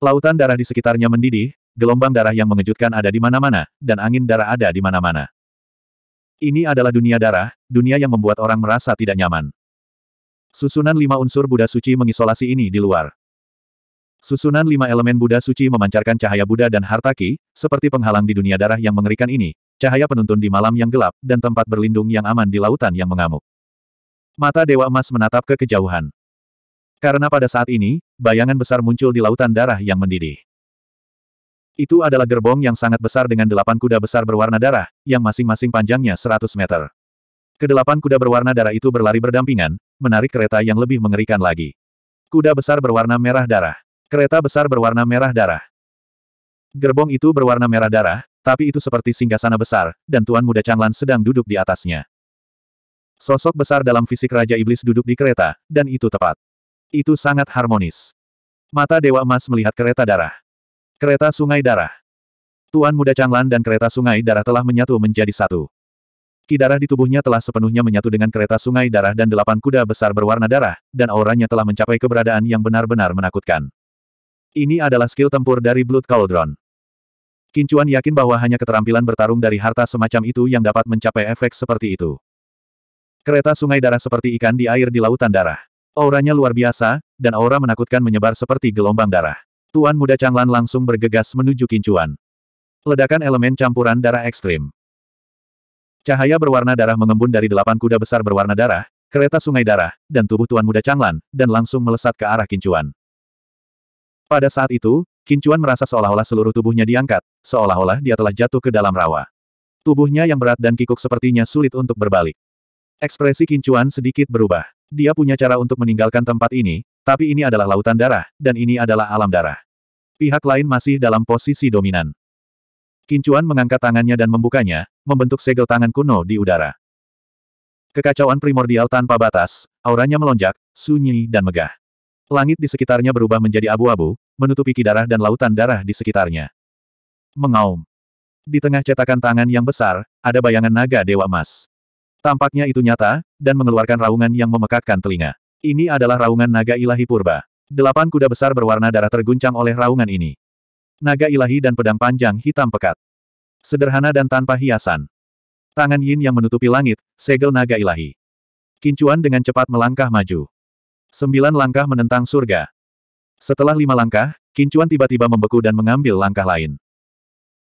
Speaker 1: Lautan darah di sekitarnya mendidih, gelombang darah yang mengejutkan ada di mana-mana, dan angin darah ada di mana-mana. Ini adalah dunia darah, dunia yang membuat orang merasa tidak nyaman. Susunan lima unsur Buddha suci mengisolasi ini di luar. Susunan lima elemen Buddha suci memancarkan cahaya Buddha dan hartaki, seperti penghalang di dunia darah yang mengerikan ini, cahaya penuntun di malam yang gelap, dan tempat berlindung yang aman di lautan yang mengamuk. Mata Dewa Emas menatap ke kejauhan. Karena pada saat ini, bayangan besar muncul di lautan darah yang mendidih. Itu adalah gerbong yang sangat besar dengan delapan kuda besar berwarna darah, yang masing-masing panjangnya 100 meter. Kedelapan kuda berwarna darah itu berlari berdampingan, menarik kereta yang lebih mengerikan lagi. Kuda besar berwarna merah darah. Kereta besar berwarna merah darah. Gerbong itu berwarna merah darah, tapi itu seperti singgasana besar, dan Tuan Muda Changlan sedang duduk di atasnya. Sosok besar dalam fisik Raja Iblis duduk di kereta, dan itu tepat. Itu sangat harmonis. Mata Dewa Emas melihat kereta darah. Kereta Sungai Darah. Tuan Muda Changlan dan kereta Sungai Darah telah menyatu menjadi satu. Ki darah di tubuhnya telah sepenuhnya menyatu dengan kereta Sungai Darah dan delapan kuda besar berwarna darah, dan auranya telah mencapai keberadaan yang benar-benar menakutkan. Ini adalah skill tempur dari Blood Cauldron. Kincuan yakin bahwa hanya keterampilan bertarung dari harta semacam itu yang dapat mencapai efek seperti itu. Kereta sungai darah seperti ikan di air di lautan darah. Auranya luar biasa, dan aura menakutkan menyebar seperti gelombang darah. Tuan muda Changlan langsung bergegas menuju Kincuan. Ledakan elemen campuran darah ekstrim. Cahaya berwarna darah mengembun dari delapan kuda besar berwarna darah, kereta sungai darah, dan tubuh Tuan Muda Changlan, dan langsung melesat ke arah Kincuan. Pada saat itu, Kincuan merasa seolah-olah seluruh tubuhnya diangkat, seolah-olah dia telah jatuh ke dalam rawa. Tubuhnya yang berat dan kikuk sepertinya sulit untuk berbalik. Ekspresi Kincuan sedikit berubah. Dia punya cara untuk meninggalkan tempat ini, tapi ini adalah lautan darah, dan ini adalah alam darah. Pihak lain masih dalam posisi dominan. Kincuan mengangkat tangannya dan membukanya, membentuk segel tangan kuno di udara. Kekacauan primordial tanpa batas, auranya melonjak, sunyi dan megah. Langit di sekitarnya berubah menjadi abu-abu, menutupi kidarah dan lautan darah di sekitarnya. Mengaum. Di tengah cetakan tangan yang besar, ada bayangan naga dewa emas. Tampaknya itu nyata, dan mengeluarkan raungan yang memekakkan telinga. Ini adalah raungan naga ilahi purba. Delapan kuda besar berwarna darah terguncang oleh raungan ini. Naga ilahi dan pedang panjang hitam pekat. Sederhana dan tanpa hiasan. Tangan Yin yang menutupi langit, segel naga ilahi. Kincuan dengan cepat melangkah maju. Sembilan langkah menentang surga. Setelah lima langkah, Kincuan tiba-tiba membeku dan mengambil langkah lain.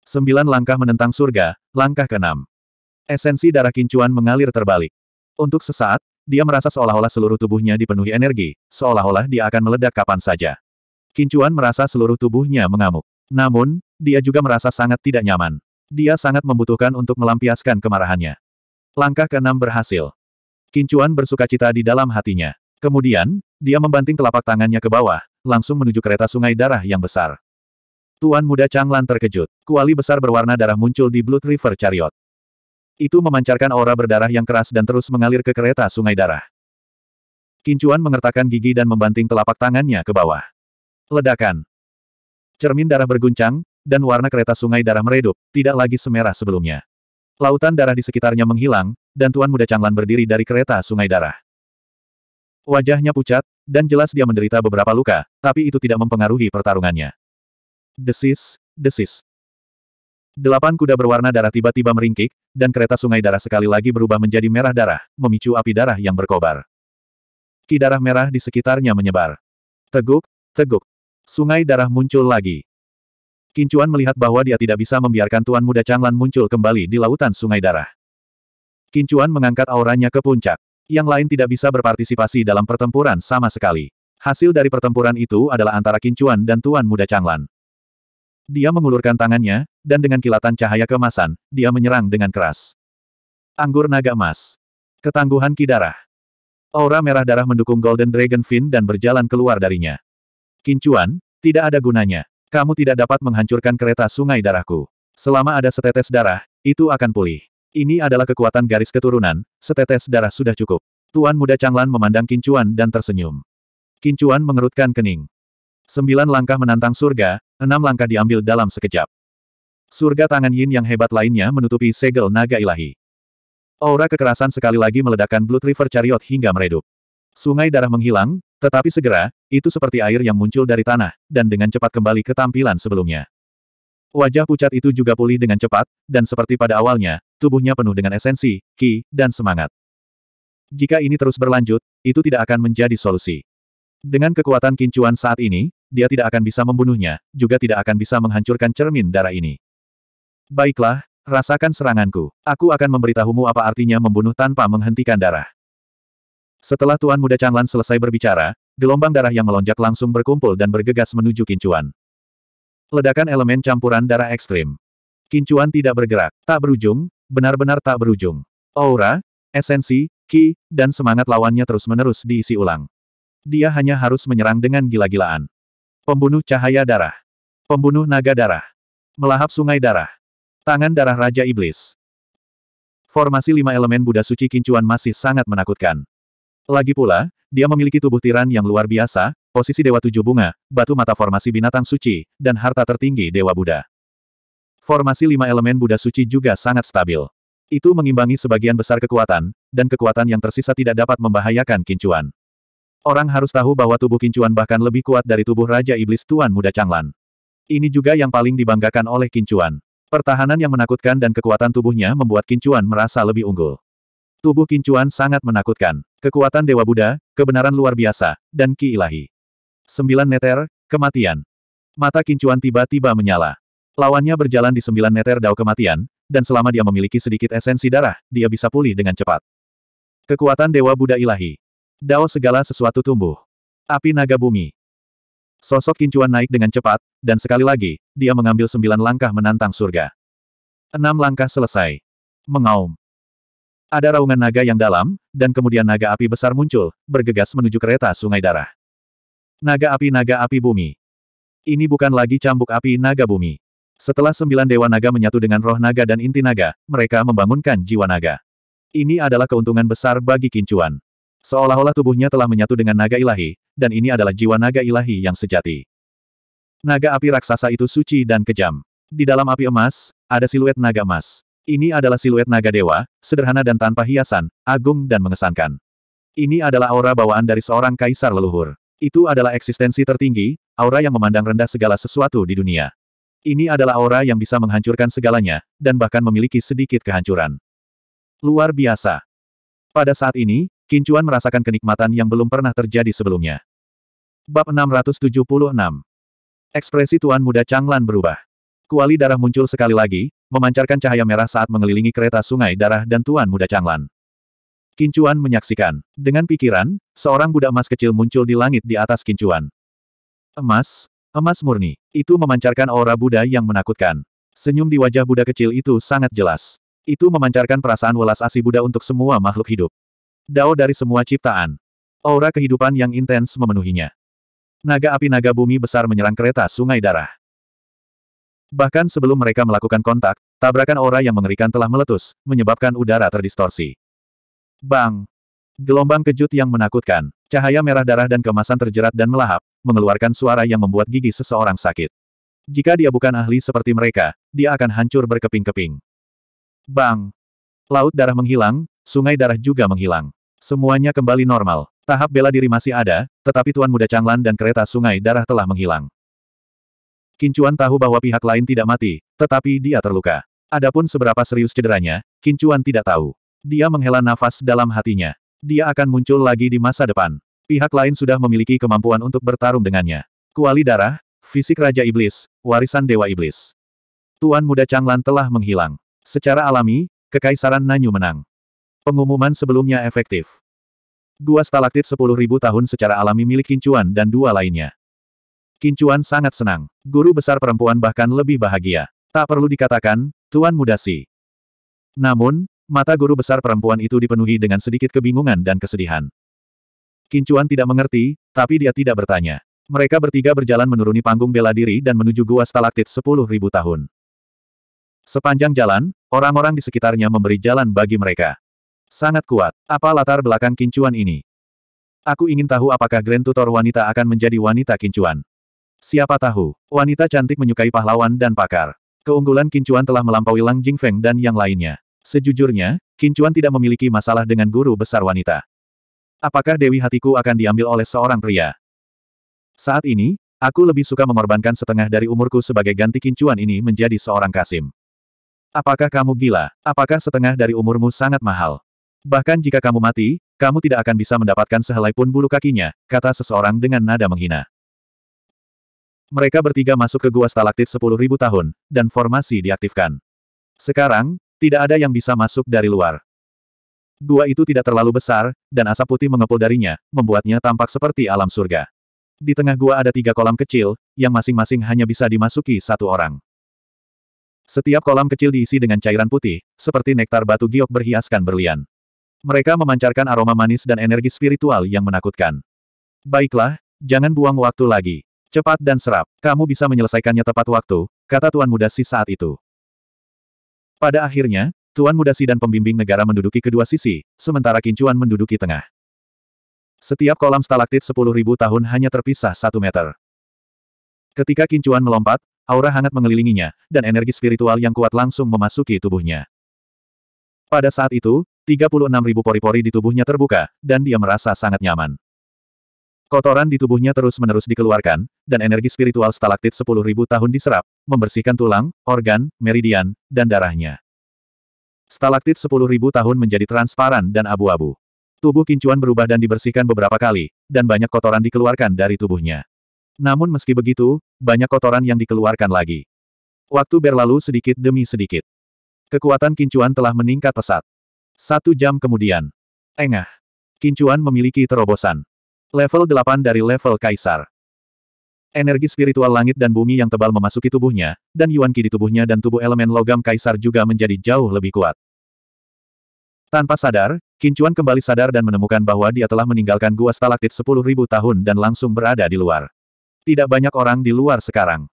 Speaker 1: Sembilan langkah menentang surga, langkah keenam. Esensi darah Kincuan mengalir terbalik. Untuk sesaat, dia merasa seolah-olah seluruh tubuhnya dipenuhi energi, seolah-olah dia akan meledak kapan saja. Kincuan merasa seluruh tubuhnya mengamuk. Namun, dia juga merasa sangat tidak nyaman. Dia sangat membutuhkan untuk melampiaskan kemarahannya. Langkah keenam berhasil. Kincuan bersukacita di dalam hatinya. Kemudian, dia membanting telapak tangannya ke bawah, langsung menuju kereta sungai darah yang besar. Tuan muda Changlan terkejut. Kuali besar berwarna darah muncul di Blood River Chariot. Itu memancarkan aura berdarah yang keras dan terus mengalir ke kereta sungai darah. Kincuan mengertakkan gigi dan membanting telapak tangannya ke bawah. Ledakan. Cermin darah berguncang, dan warna kereta sungai darah meredup, tidak lagi semerah sebelumnya. Lautan darah di sekitarnya menghilang, dan Tuan Muda Changlan berdiri dari kereta sungai darah. Wajahnya pucat, dan jelas dia menderita beberapa luka, tapi itu tidak mempengaruhi pertarungannya. Desis, desis. Delapan kuda berwarna darah tiba-tiba meringkik, dan kereta sungai darah sekali lagi berubah menjadi merah darah, memicu api darah yang berkobar. Ki darah merah di sekitarnya menyebar. Teguk, teguk. Sungai darah muncul lagi. Kincuan melihat bahwa dia tidak bisa membiarkan Tuan Muda Changlan muncul kembali di lautan sungai darah. Kincuan mengangkat auranya ke puncak. Yang lain tidak bisa berpartisipasi dalam pertempuran sama sekali. Hasil dari pertempuran itu adalah antara Kincuan dan Tuan Muda Changlan. Dia mengulurkan tangannya, dan dengan kilatan cahaya kemasan, dia menyerang dengan keras. Anggur naga emas. Ketangguhan kidarah. Aura merah darah mendukung Golden Dragon Fin dan berjalan keluar darinya. Kincuan, tidak ada gunanya. Kamu tidak dapat menghancurkan kereta sungai darahku. Selama ada setetes darah, itu akan pulih. Ini adalah kekuatan garis keturunan, setetes darah sudah cukup. Tuan muda Changlan memandang Kincuan dan tersenyum. Kincuan mengerutkan kening. Sembilan langkah menantang surga, enam langkah diambil dalam sekejap. Surga tangan Yin yang hebat lainnya menutupi segel naga ilahi. Aura kekerasan sekali lagi meledakkan Blood River Chariot hingga meredup. Sungai darah menghilang, tetapi segera, itu seperti air yang muncul dari tanah, dan dengan cepat kembali ke tampilan sebelumnya. Wajah pucat itu juga pulih dengan cepat, dan seperti pada awalnya, tubuhnya penuh dengan esensi, ki, dan semangat. Jika ini terus berlanjut, itu tidak akan menjadi solusi. Dengan kekuatan kincuan saat ini, dia tidak akan bisa membunuhnya, juga tidak akan bisa menghancurkan cermin darah ini. Baiklah, rasakan seranganku. Aku akan memberitahumu apa artinya membunuh tanpa menghentikan darah. Setelah Tuan Muda Changlan selesai berbicara, gelombang darah yang melonjak langsung berkumpul dan bergegas menuju kincuan. Ledakan elemen campuran darah ekstrim. Kincuan tidak bergerak, tak berujung, benar-benar tak berujung. Aura, esensi, ki, dan semangat lawannya terus-menerus diisi ulang. Dia hanya harus menyerang dengan gila-gilaan. Pembunuh cahaya darah. Pembunuh naga darah. Melahap sungai darah. Tangan darah Raja Iblis. Formasi lima elemen Buddha Suci Kincuan masih sangat menakutkan. Lagi pula, dia memiliki tubuh tiran yang luar biasa, posisi Dewa Tujuh Bunga, batu mata formasi binatang suci, dan harta tertinggi Dewa Buddha. Formasi lima elemen Buddha suci juga sangat stabil. Itu mengimbangi sebagian besar kekuatan, dan kekuatan yang tersisa tidak dapat membahayakan kincuan. Orang harus tahu bahwa tubuh kincuan bahkan lebih kuat dari tubuh Raja Iblis Tuan Muda Changlan. Ini juga yang paling dibanggakan oleh kincuan. Pertahanan yang menakutkan dan kekuatan tubuhnya membuat kincuan merasa lebih unggul. Tubuh kincuan sangat menakutkan. Kekuatan Dewa Buddha, kebenaran luar biasa, dan ki ilahi. Sembilan neter, kematian. Mata kincuan tiba-tiba menyala. Lawannya berjalan di sembilan neter dao kematian, dan selama dia memiliki sedikit esensi darah, dia bisa pulih dengan cepat. Kekuatan Dewa Buddha Ilahi. Dao segala sesuatu tumbuh. Api naga bumi. Sosok kincuan naik dengan cepat, dan sekali lagi, dia mengambil sembilan langkah menantang surga. Enam langkah selesai. Mengaum. Ada raungan naga yang dalam, dan kemudian naga api besar muncul, bergegas menuju kereta sungai darah. Naga api naga api bumi. Ini bukan lagi cambuk api naga bumi. Setelah sembilan dewa naga menyatu dengan roh naga dan inti naga, mereka membangunkan jiwa naga. Ini adalah keuntungan besar bagi Kincuan. Seolah-olah tubuhnya telah menyatu dengan naga ilahi, dan ini adalah jiwa naga ilahi yang sejati. Naga api raksasa itu suci dan kejam. Di dalam api emas, ada siluet naga emas. Ini adalah siluet naga dewa, sederhana dan tanpa hiasan, agung dan mengesankan. Ini adalah aura bawaan dari seorang kaisar leluhur. Itu adalah eksistensi tertinggi, aura yang memandang rendah segala sesuatu di dunia. Ini adalah aura yang bisa menghancurkan segalanya, dan bahkan memiliki sedikit kehancuran. Luar biasa. Pada saat ini, Kincuan merasakan kenikmatan yang belum pernah terjadi sebelumnya. Bab 676 Ekspresi Tuan Muda Changlan berubah. Kuali darah muncul sekali lagi, memancarkan cahaya merah saat mengelilingi kereta sungai darah dan Tuan Muda Changlan. Kincuan menyaksikan. Dengan pikiran, seorang budak emas kecil muncul di langit di atas Kincuan. Emas? Emas murni. Itu memancarkan aura Buddha yang menakutkan. Senyum di wajah Buddha kecil itu sangat jelas. Itu memancarkan perasaan welas asih Buddha untuk semua makhluk hidup. Dao dari semua ciptaan. Aura kehidupan yang intens memenuhinya. Naga api naga bumi besar menyerang kereta sungai darah. Bahkan sebelum mereka melakukan kontak, tabrakan aura yang mengerikan telah meletus, menyebabkan udara terdistorsi. Bang! Gelombang kejut yang menakutkan, cahaya merah darah dan kemasan terjerat dan melahap, mengeluarkan suara yang membuat gigi seseorang sakit. Jika dia bukan ahli seperti mereka, dia akan hancur berkeping-keping. Bang! Laut darah menghilang, sungai darah juga menghilang. Semuanya kembali normal. Tahap bela diri masih ada, tetapi Tuan Muda Changlan dan kereta sungai darah telah menghilang. Kincuan tahu bahwa pihak lain tidak mati, tetapi dia terluka. Adapun seberapa serius cederanya, Kincuan tidak tahu. Dia menghela nafas dalam hatinya. Dia akan muncul lagi di masa depan. Pihak lain sudah memiliki kemampuan untuk bertarung dengannya. Kuali darah, fisik Raja Iblis, warisan Dewa Iblis. Tuan Muda Changlan telah menghilang. Secara alami, Kekaisaran Nanyu menang. Pengumuman sebelumnya efektif. Gua stalaktit 10.000 tahun secara alami milik Kincuan dan dua lainnya. Kincuan sangat senang. Guru besar perempuan bahkan lebih bahagia. Tak perlu dikatakan, Tuan Muda Si. Namun, Mata guru besar perempuan itu dipenuhi dengan sedikit kebingungan dan kesedihan. Kincuan tidak mengerti, tapi dia tidak bertanya. Mereka bertiga berjalan menuruni panggung bela diri dan menuju gua stalaktit sepuluh ribu tahun. Sepanjang jalan, orang-orang di sekitarnya memberi jalan bagi mereka. Sangat kuat. Apa latar belakang kincuan ini? Aku ingin tahu apakah Grand Tutor wanita akan menjadi wanita kincuan. Siapa tahu, wanita cantik menyukai pahlawan dan pakar. Keunggulan kincuan telah melampaui Lang Jingfeng dan yang lainnya. Sejujurnya, Kincuan tidak memiliki masalah dengan guru besar wanita. Apakah Dewi Hatiku akan diambil oleh seorang pria? Saat ini, aku lebih suka mengorbankan setengah dari umurku sebagai ganti Kincuan ini menjadi seorang Kasim. Apakah kamu gila? Apakah setengah dari umurmu sangat mahal? Bahkan jika kamu mati, kamu tidak akan bisa mendapatkan sehelai pun bulu kakinya, kata seseorang dengan nada menghina. Mereka bertiga masuk ke gua stalaktit 10.000 tahun, dan formasi diaktifkan. Sekarang, tidak ada yang bisa masuk dari luar. Gua itu tidak terlalu besar, dan asap putih mengepul darinya, membuatnya tampak seperti alam surga. Di tengah gua ada tiga kolam kecil, yang masing-masing hanya bisa dimasuki satu orang. Setiap kolam kecil diisi dengan cairan putih, seperti nektar batu giok berhiaskan berlian. Mereka memancarkan aroma manis dan energi spiritual yang menakutkan. Baiklah, jangan buang waktu lagi. Cepat dan serap, kamu bisa menyelesaikannya tepat waktu, kata Tuan Muda Si saat itu. Pada akhirnya, Tuan Muda Si dan pembimbing negara menduduki kedua sisi, sementara Kincuan menduduki tengah. Setiap kolam stalaktit 10.000 tahun hanya terpisah satu meter. Ketika Kincuan melompat, aura hangat mengelilinginya, dan energi spiritual yang kuat langsung memasuki tubuhnya. Pada saat itu, 36.000 pori-pori di tubuhnya terbuka, dan dia merasa sangat nyaman. Kotoran di tubuhnya terus-menerus dikeluarkan, dan energi spiritual stalaktit 10.000 tahun diserap, membersihkan tulang, organ, meridian, dan darahnya. Stalaktit 10.000 tahun menjadi transparan dan abu-abu. Tubuh Kincuan berubah dan dibersihkan beberapa kali, dan banyak kotoran dikeluarkan dari tubuhnya. Namun meski begitu, banyak kotoran yang dikeluarkan lagi. Waktu berlalu sedikit demi sedikit. Kekuatan Kincuan telah meningkat pesat. Satu jam kemudian. Engah. Kincuan memiliki terobosan. Level 8 dari level Kaisar. Energi spiritual langit dan bumi yang tebal memasuki tubuhnya, dan Yuan Qi di tubuhnya dan tubuh elemen logam Kaisar juga menjadi jauh lebih kuat. Tanpa sadar, Kincuan kembali sadar dan menemukan bahwa dia telah meninggalkan gua stalaktit 10.000 tahun dan langsung berada di luar. Tidak banyak orang di luar sekarang.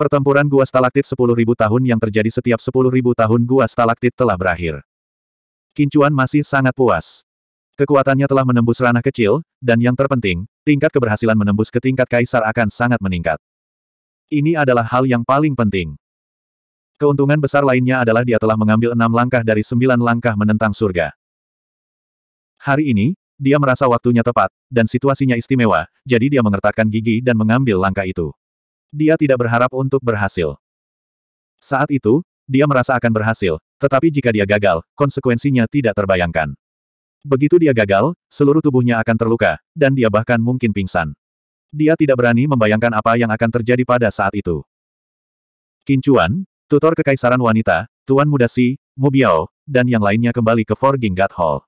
Speaker 1: Pertempuran gua stalaktit 10.000 tahun yang terjadi setiap 10.000 tahun gua stalaktit telah berakhir. Kincuan masih sangat puas. Kekuatannya telah menembus ranah kecil, dan yang terpenting, tingkat keberhasilan menembus ke tingkat kaisar akan sangat meningkat. Ini adalah hal yang paling penting. Keuntungan besar lainnya adalah dia telah mengambil enam langkah dari sembilan langkah menentang surga. Hari ini, dia merasa waktunya tepat, dan situasinya istimewa, jadi dia mengertakkan gigi dan mengambil langkah itu. Dia tidak berharap untuk berhasil. Saat itu, dia merasa akan berhasil, tetapi jika dia gagal, konsekuensinya tidak terbayangkan. Begitu dia gagal, seluruh tubuhnya akan terluka, dan dia bahkan mungkin pingsan. Dia tidak berani membayangkan apa yang akan terjadi pada saat itu. Kincuan, tutor kekaisaran wanita, Tuan Muda Si, Mubiao, dan yang lainnya kembali ke Forging God Hall.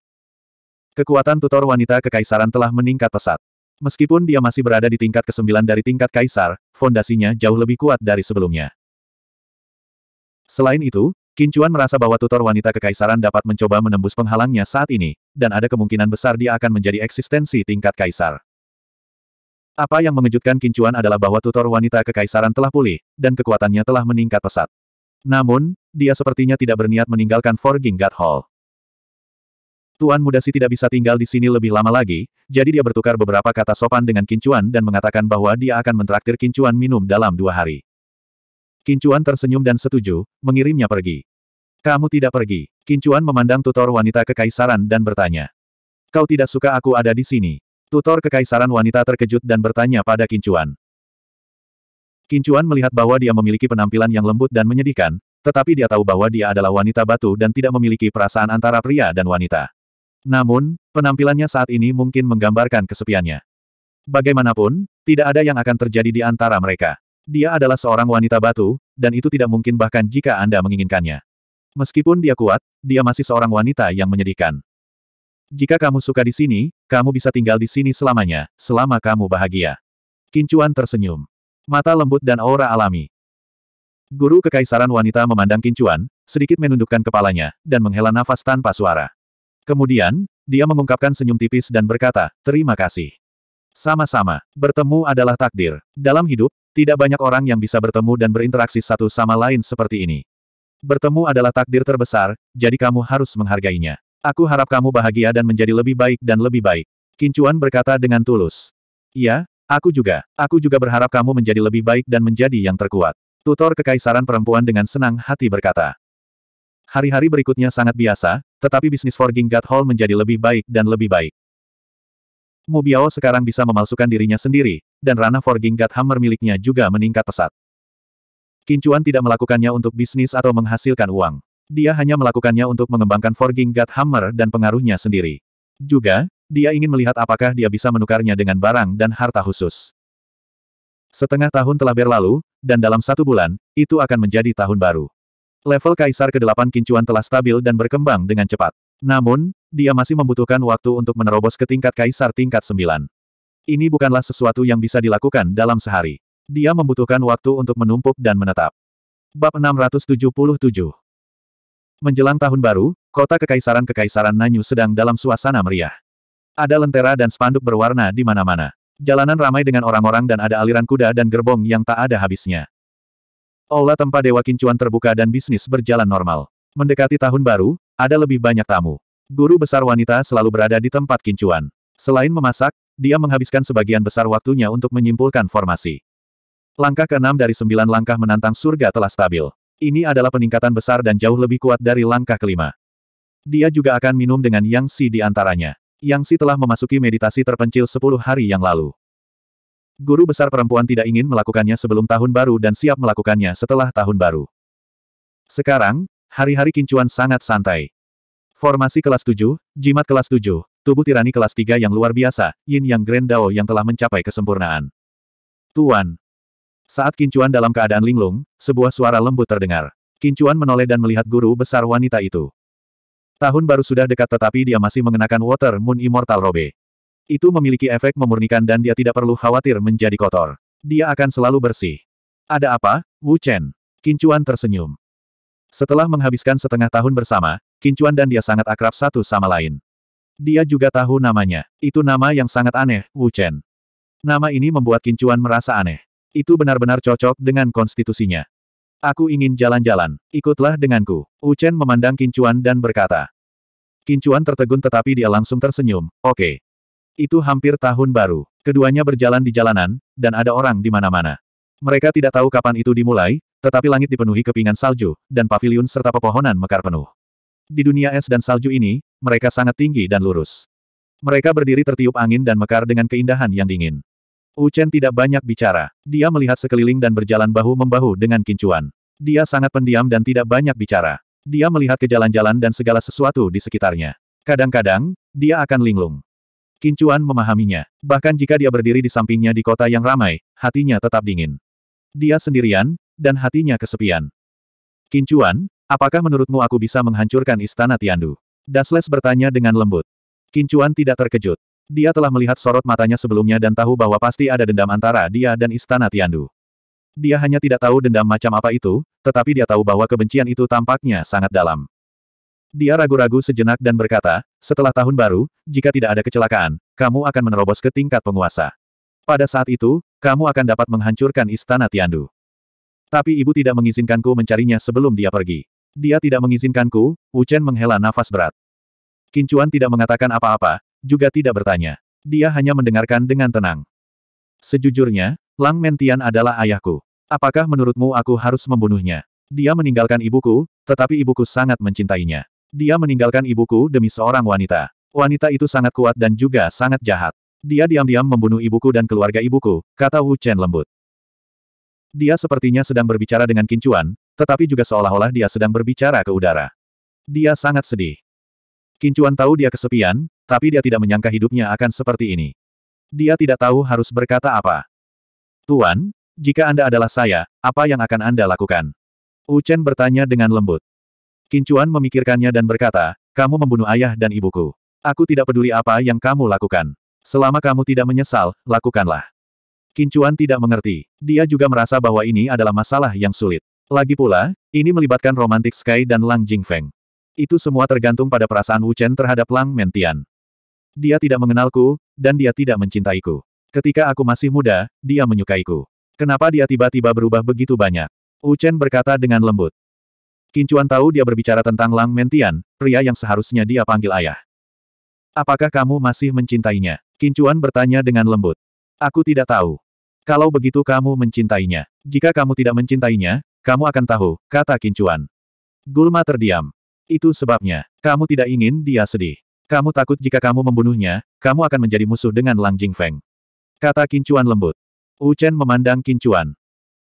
Speaker 1: Kekuatan tutor wanita kekaisaran telah meningkat pesat. Meskipun dia masih berada di tingkat ke-9 dari tingkat kaisar, fondasinya jauh lebih kuat dari sebelumnya. Selain itu, Kincuan merasa bahwa tutor wanita kekaisaran dapat mencoba menembus penghalangnya saat ini, dan ada kemungkinan besar dia akan menjadi eksistensi tingkat kaisar. Apa yang mengejutkan Kincuan adalah bahwa tutor wanita kekaisaran telah pulih, dan kekuatannya telah meningkat pesat. Namun, dia sepertinya tidak berniat meninggalkan Forging God Hall. Tuan muda si tidak bisa tinggal di sini lebih lama lagi, jadi dia bertukar beberapa kata sopan dengan Kincuan dan mengatakan bahwa dia akan mentraktir Kincuan minum dalam dua hari. Kincuan tersenyum dan setuju, mengirimnya pergi. Kamu tidak pergi. Kincuan memandang tutor wanita kekaisaran dan bertanya. Kau tidak suka aku ada di sini. Tutor kekaisaran wanita terkejut dan bertanya pada Kincuan. Kincuan melihat bahwa dia memiliki penampilan yang lembut dan menyedihkan, tetapi dia tahu bahwa dia adalah wanita batu dan tidak memiliki perasaan antara pria dan wanita. Namun, penampilannya saat ini mungkin menggambarkan kesepiannya. Bagaimanapun, tidak ada yang akan terjadi di antara mereka. Dia adalah seorang wanita batu, dan itu tidak mungkin bahkan jika Anda menginginkannya. Meskipun dia kuat, dia masih seorang wanita yang menyedihkan. Jika kamu suka di sini, kamu bisa tinggal di sini selamanya, selama kamu bahagia. Kincuan tersenyum. Mata lembut dan aura alami. Guru Kekaisaran Wanita memandang Kincuan, sedikit menundukkan kepalanya, dan menghela nafas tanpa suara. Kemudian, dia mengungkapkan senyum tipis dan berkata, terima kasih. Sama-sama, bertemu adalah takdir. Dalam hidup, tidak banyak orang yang bisa bertemu dan berinteraksi satu sama lain seperti ini. Bertemu adalah takdir terbesar, jadi kamu harus menghargainya. Aku harap kamu bahagia dan menjadi lebih baik dan lebih baik. Kincuan berkata dengan tulus. Iya, aku juga. Aku juga berharap kamu menjadi lebih baik dan menjadi yang terkuat. Tutor Kekaisaran Perempuan dengan senang hati berkata. Hari-hari berikutnya sangat biasa, tetapi bisnis Forging God Hall menjadi lebih baik dan lebih baik. Mubiao sekarang bisa memalsukan dirinya sendiri, dan ranah Forging God Hammer miliknya juga meningkat pesat. Kincuan tidak melakukannya untuk bisnis atau menghasilkan uang. Dia hanya melakukannya untuk mengembangkan Forging God Hammer dan pengaruhnya sendiri. Juga, dia ingin melihat apakah dia bisa menukarnya dengan barang dan harta khusus. Setengah tahun telah berlalu, dan dalam satu bulan, itu akan menjadi tahun baru. Level Kaisar ke-8 Kincuan telah stabil dan berkembang dengan cepat. Namun, dia masih membutuhkan waktu untuk menerobos ke tingkat Kaisar tingkat 9. Ini bukanlah sesuatu yang bisa dilakukan dalam sehari. Dia membutuhkan waktu untuk menumpuk dan menetap. Bab 677 Menjelang tahun baru, kota kekaisaran-kekaisaran Nanyu sedang dalam suasana meriah. Ada lentera dan spanduk berwarna di mana-mana. Jalanan ramai dengan orang-orang dan ada aliran kuda dan gerbong yang tak ada habisnya. Aula tempat Dewa Kincuan terbuka dan bisnis berjalan normal. Mendekati tahun baru, ada lebih banyak tamu. Guru besar wanita selalu berada di tempat Kincuan. Selain memasak, dia menghabiskan sebagian besar waktunya untuk menyimpulkan formasi. Langkah ke-6 dari sembilan langkah menantang surga telah stabil. Ini adalah peningkatan besar dan jauh lebih kuat dari langkah kelima. Dia juga akan minum dengan Yang Si di antaranya. Yang Si telah memasuki meditasi terpencil 10 hari yang lalu. Guru besar perempuan tidak ingin melakukannya sebelum tahun baru dan siap melakukannya setelah tahun baru. Sekarang, hari-hari kincuan sangat santai. Formasi kelas 7, jimat kelas 7, tubuh tirani kelas 3 yang luar biasa, yin yang grand dao yang telah mencapai kesempurnaan. Tuan, saat Kincuan dalam keadaan linglung, sebuah suara lembut terdengar. Kincuan menoleh dan melihat guru besar wanita itu. Tahun baru sudah dekat tetapi dia masih mengenakan Water Moon Immortal Robe. Itu memiliki efek memurnikan dan dia tidak perlu khawatir menjadi kotor. Dia akan selalu bersih. Ada apa, Wu Chen? Kincuan tersenyum. Setelah menghabiskan setengah tahun bersama, Kincuan dan dia sangat akrab satu sama lain. Dia juga tahu namanya. Itu nama yang sangat aneh, Wu Chen. Nama ini membuat Kincuan merasa aneh. Itu benar-benar cocok dengan konstitusinya. Aku ingin jalan-jalan, ikutlah denganku. Uchen memandang Kincuan dan berkata. Kincuan tertegun tetapi dia langsung tersenyum, oke. Okay. Itu hampir tahun baru. Keduanya berjalan di jalanan, dan ada orang di mana-mana. Mereka tidak tahu kapan itu dimulai, tetapi langit dipenuhi kepingan salju, dan paviliun serta pepohonan mekar penuh. Di dunia es dan salju ini, mereka sangat tinggi dan lurus. Mereka berdiri tertiup angin dan mekar dengan keindahan yang dingin. Chen tidak banyak bicara. Dia melihat sekeliling dan berjalan bahu-membahu dengan Kincuan. Dia sangat pendiam dan tidak banyak bicara. Dia melihat ke jalan-jalan dan segala sesuatu di sekitarnya. Kadang-kadang, dia akan linglung. Kincuan memahaminya. Bahkan jika dia berdiri di sampingnya di kota yang ramai, hatinya tetap dingin. Dia sendirian, dan hatinya kesepian. Kincuan, apakah menurutmu aku bisa menghancurkan istana Tiandu? Dasles bertanya dengan lembut. Kincuan tidak terkejut. Dia telah melihat sorot matanya sebelumnya dan tahu bahwa pasti ada dendam antara dia dan Istana Tiandu. Dia hanya tidak tahu dendam macam apa itu, tetapi dia tahu bahwa kebencian itu tampaknya sangat dalam. Dia ragu-ragu sejenak dan berkata, setelah tahun baru, jika tidak ada kecelakaan, kamu akan menerobos ke tingkat penguasa. Pada saat itu, kamu akan dapat menghancurkan istana Tiandu. Tapi ibu tidak mengizinkanku mencarinya sebelum dia pergi. Dia tidak mengizinkanku, Wu Chen menghela nafas berat. Kincuan tidak mengatakan apa-apa, juga tidak bertanya. Dia hanya mendengarkan dengan tenang. Sejujurnya, Lang Mentian adalah ayahku. Apakah menurutmu aku harus membunuhnya? Dia meninggalkan ibuku, tetapi ibuku sangat mencintainya. Dia meninggalkan ibuku demi seorang wanita. Wanita itu sangat kuat dan juga sangat jahat. Dia diam-diam membunuh ibuku dan keluarga ibuku, kata Wu Chen lembut. Dia sepertinya sedang berbicara dengan Kincuan, tetapi juga seolah-olah dia sedang berbicara ke udara. Dia sangat sedih. Kincuan tahu dia kesepian, tapi dia tidak menyangka hidupnya akan seperti ini. Dia tidak tahu harus berkata apa. Tuan, jika Anda adalah saya, apa yang akan Anda lakukan? Uchen bertanya dengan lembut. Kincuan memikirkannya dan berkata, kamu membunuh ayah dan ibuku. Aku tidak peduli apa yang kamu lakukan. Selama kamu tidak menyesal, lakukanlah. Kincuan tidak mengerti. Dia juga merasa bahwa ini adalah masalah yang sulit. Lagi pula, ini melibatkan Romantic Sky dan Lang Jingfeng. Itu semua tergantung pada perasaan Wu Chen terhadap Lang Mentian. Dia tidak mengenalku, dan dia tidak mencintaiku. Ketika aku masih muda, dia menyukaiku. Kenapa dia tiba-tiba berubah begitu banyak? Uchen berkata dengan lembut. Kincuan tahu dia berbicara tentang Lang Mentian, pria yang seharusnya dia panggil ayah. Apakah kamu masih mencintainya? Kincuan bertanya dengan lembut. Aku tidak tahu. Kalau begitu kamu mencintainya. Jika kamu tidak mencintainya, kamu akan tahu, kata Kincuan. Gulma terdiam. Itu sebabnya, kamu tidak ingin dia sedih. Kamu takut jika kamu membunuhnya, kamu akan menjadi musuh dengan Lang Jingfeng. Kata Kincuan lembut. Wu Chen memandang Kincuan.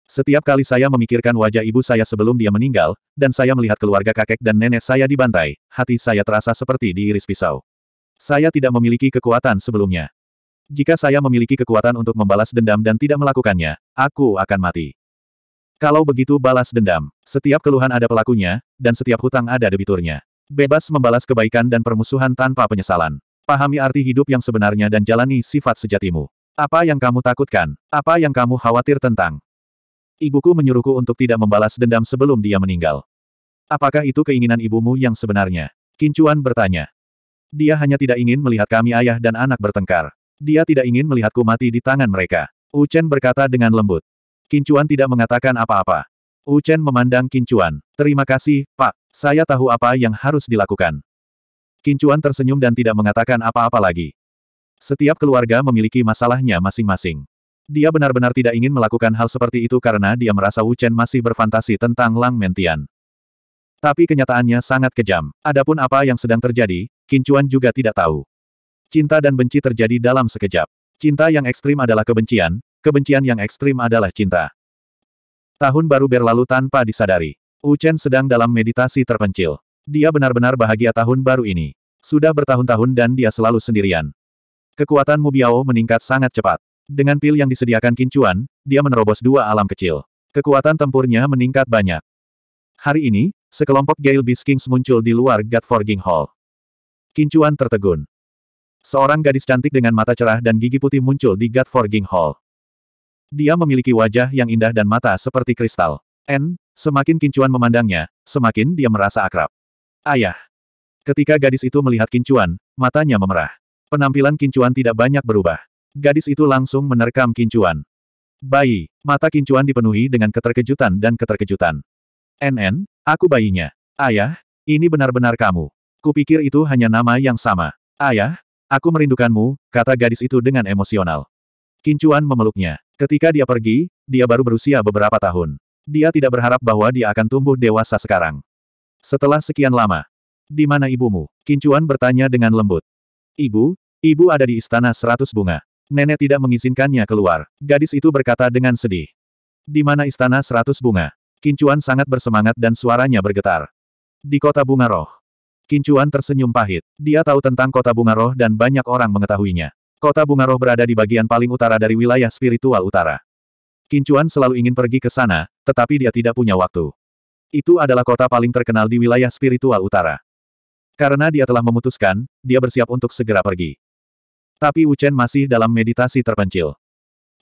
Speaker 1: Setiap kali saya memikirkan wajah ibu saya sebelum dia meninggal, dan saya melihat keluarga kakek dan nenek saya dibantai, hati saya terasa seperti diiris pisau. Saya tidak memiliki kekuatan sebelumnya. Jika saya memiliki kekuatan untuk membalas dendam dan tidak melakukannya, aku akan mati. Kalau begitu balas dendam, setiap keluhan ada pelakunya, dan setiap hutang ada debiturnya. Bebas membalas kebaikan dan permusuhan tanpa penyesalan. Pahami arti hidup yang sebenarnya dan jalani sifat sejatimu. Apa yang kamu takutkan? Apa yang kamu khawatir tentang? Ibuku menyuruhku untuk tidak membalas dendam sebelum dia meninggal. Apakah itu keinginan ibumu yang sebenarnya? Kincuan bertanya. Dia hanya tidak ingin melihat kami ayah dan anak bertengkar. Dia tidak ingin melihatku mati di tangan mereka. Uchen berkata dengan lembut. Kincuan tidak mengatakan apa-apa. Wu Chen memandang Kincuan. Terima kasih, Pak. Saya tahu apa yang harus dilakukan. Kincuan tersenyum dan tidak mengatakan apa-apa lagi. Setiap keluarga memiliki masalahnya masing-masing. Dia benar-benar tidak ingin melakukan hal seperti itu karena dia merasa Wu Chen masih berfantasi tentang Lang Mentian. Tapi kenyataannya sangat kejam. Adapun apa yang sedang terjadi, Kincuan juga tidak tahu. Cinta dan benci terjadi dalam sekejap. Cinta yang ekstrim adalah kebencian, kebencian yang ekstrim adalah cinta. Tahun baru berlalu tanpa disadari. Uchen sedang dalam meditasi terpencil. Dia benar-benar bahagia tahun baru ini. Sudah bertahun-tahun dan dia selalu sendirian. Kekuatan Mubiao meningkat sangat cepat. Dengan pil yang disediakan Kincuan, dia menerobos dua alam kecil. Kekuatan tempurnya meningkat banyak. Hari ini, sekelompok Gale Beast Kings muncul di luar God Forging Hall. Kincuan tertegun. Seorang gadis cantik dengan mata cerah dan gigi putih muncul di God Forging Hall. Dia memiliki wajah yang indah dan mata seperti kristal. N, semakin Kincuan memandangnya, semakin dia merasa akrab. Ayah. Ketika gadis itu melihat Kincuan, matanya memerah. Penampilan Kincuan tidak banyak berubah. Gadis itu langsung menerkam Kincuan. Bayi, mata Kincuan dipenuhi dengan keterkejutan dan keterkejutan. NN, aku bayinya. Ayah, ini benar-benar kamu. Kupikir itu hanya nama yang sama. Ayah, aku merindukanmu, kata gadis itu dengan emosional. Kincuan memeluknya. Ketika dia pergi, dia baru berusia beberapa tahun. Dia tidak berharap bahwa dia akan tumbuh dewasa sekarang. Setelah sekian lama, di mana ibumu? Kincuan bertanya dengan lembut. Ibu, ibu ada di istana seratus bunga. Nenek tidak mengizinkannya keluar. Gadis itu berkata dengan sedih. Di mana istana seratus bunga? Kincuan sangat bersemangat dan suaranya bergetar. Di kota bunga roh. Kincuan tersenyum pahit. Dia tahu tentang kota bunga roh dan banyak orang mengetahuinya. Kota Bunga Roh berada di bagian paling utara dari wilayah spiritual utara. Kincuan selalu ingin pergi ke sana, tetapi dia tidak punya waktu. Itu adalah kota paling terkenal di wilayah spiritual utara. Karena dia telah memutuskan, dia bersiap untuk segera pergi. Tapi Wuchen masih dalam meditasi terpencil.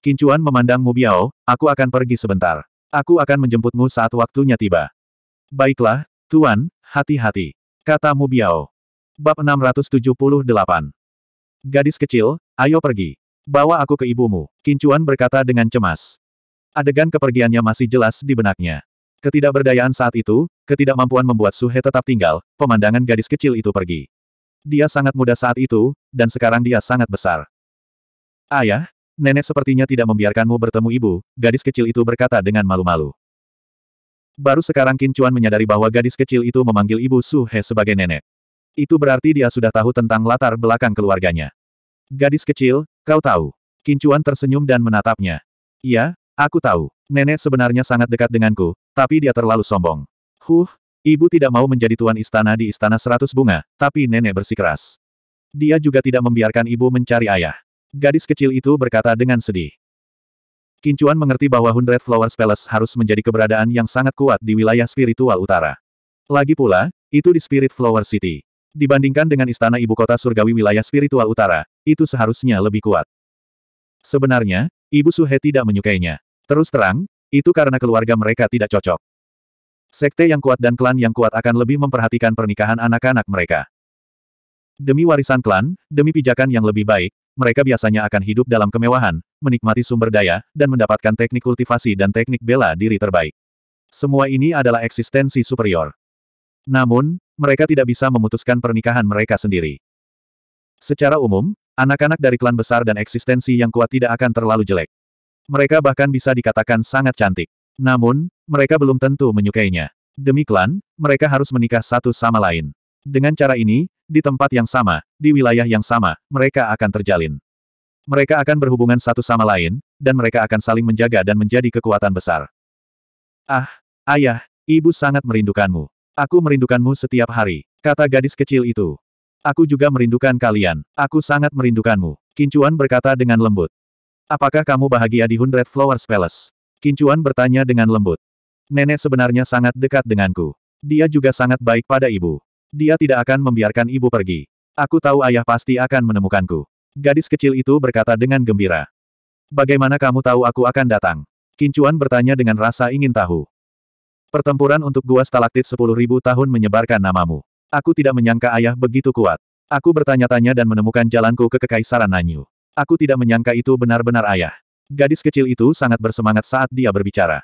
Speaker 1: Kincuan memandang Mu Biao, aku akan pergi sebentar. Aku akan menjemputmu saat waktunya tiba. Baiklah, Tuan, hati-hati. Kata Mu Biao. Bab 678 Gadis kecil, ayo pergi. Bawa aku ke ibumu, Kincuan berkata dengan cemas. Adegan kepergiannya masih jelas di benaknya. Ketidakberdayaan saat itu, ketidakmampuan membuat Suhe tetap tinggal, pemandangan gadis kecil itu pergi. Dia sangat muda saat itu, dan sekarang dia sangat besar. Ayah, nenek sepertinya tidak membiarkanmu bertemu ibu, gadis kecil itu berkata dengan malu-malu. Baru sekarang Kincuan menyadari bahwa gadis kecil itu memanggil ibu Suhe sebagai nenek. Itu berarti dia sudah tahu tentang latar belakang keluarganya. Gadis kecil, kau tahu. Kincuan tersenyum dan menatapnya. Iya, aku tahu. Nenek sebenarnya sangat dekat denganku, tapi dia terlalu sombong. Huh, ibu tidak mau menjadi tuan istana di istana seratus bunga, tapi nenek bersikeras. Dia juga tidak membiarkan ibu mencari ayah. Gadis kecil itu berkata dengan sedih. Kincuan mengerti bahwa Hundred Flowers Palace harus menjadi keberadaan yang sangat kuat di wilayah spiritual utara. Lagi pula, itu di Spirit Flower City. Dibandingkan dengan istana ibu kota surgawi wilayah spiritual utara, itu seharusnya lebih kuat. Sebenarnya, Ibu Suhe tidak menyukainya. Terus terang, itu karena keluarga mereka tidak cocok. Sekte yang kuat dan klan yang kuat akan lebih memperhatikan pernikahan anak-anak mereka. Demi warisan klan, demi pijakan yang lebih baik, mereka biasanya akan hidup dalam kemewahan, menikmati sumber daya, dan mendapatkan teknik kultivasi dan teknik bela diri terbaik. Semua ini adalah eksistensi superior. Namun, mereka tidak bisa memutuskan pernikahan mereka sendiri. Secara umum, anak-anak dari klan besar dan eksistensi yang kuat tidak akan terlalu jelek. Mereka bahkan bisa dikatakan sangat cantik. Namun, mereka belum tentu menyukainya. Demi klan, mereka harus menikah satu sama lain. Dengan cara ini, di tempat yang sama, di wilayah yang sama, mereka akan terjalin. Mereka akan berhubungan satu sama lain, dan mereka akan saling menjaga dan menjadi kekuatan besar. Ah, ayah, ibu sangat merindukanmu. Aku merindukanmu setiap hari, kata gadis kecil itu. Aku juga merindukan kalian. Aku sangat merindukanmu. Kincuan berkata dengan lembut. Apakah kamu bahagia di Hundred Flowers Palace? Kincuan bertanya dengan lembut. Nenek sebenarnya sangat dekat denganku. Dia juga sangat baik pada ibu. Dia tidak akan membiarkan ibu pergi. Aku tahu ayah pasti akan menemukanku. Gadis kecil itu berkata dengan gembira. Bagaimana kamu tahu aku akan datang? Kincuan bertanya dengan rasa ingin tahu. Pertempuran untuk gua stalaktit sepuluh ribu tahun menyebarkan namamu. Aku tidak menyangka ayah begitu kuat. Aku bertanya-tanya dan menemukan jalanku ke Kekaisaran Nanyu. Aku tidak menyangka itu benar-benar ayah. Gadis kecil itu sangat bersemangat saat dia berbicara.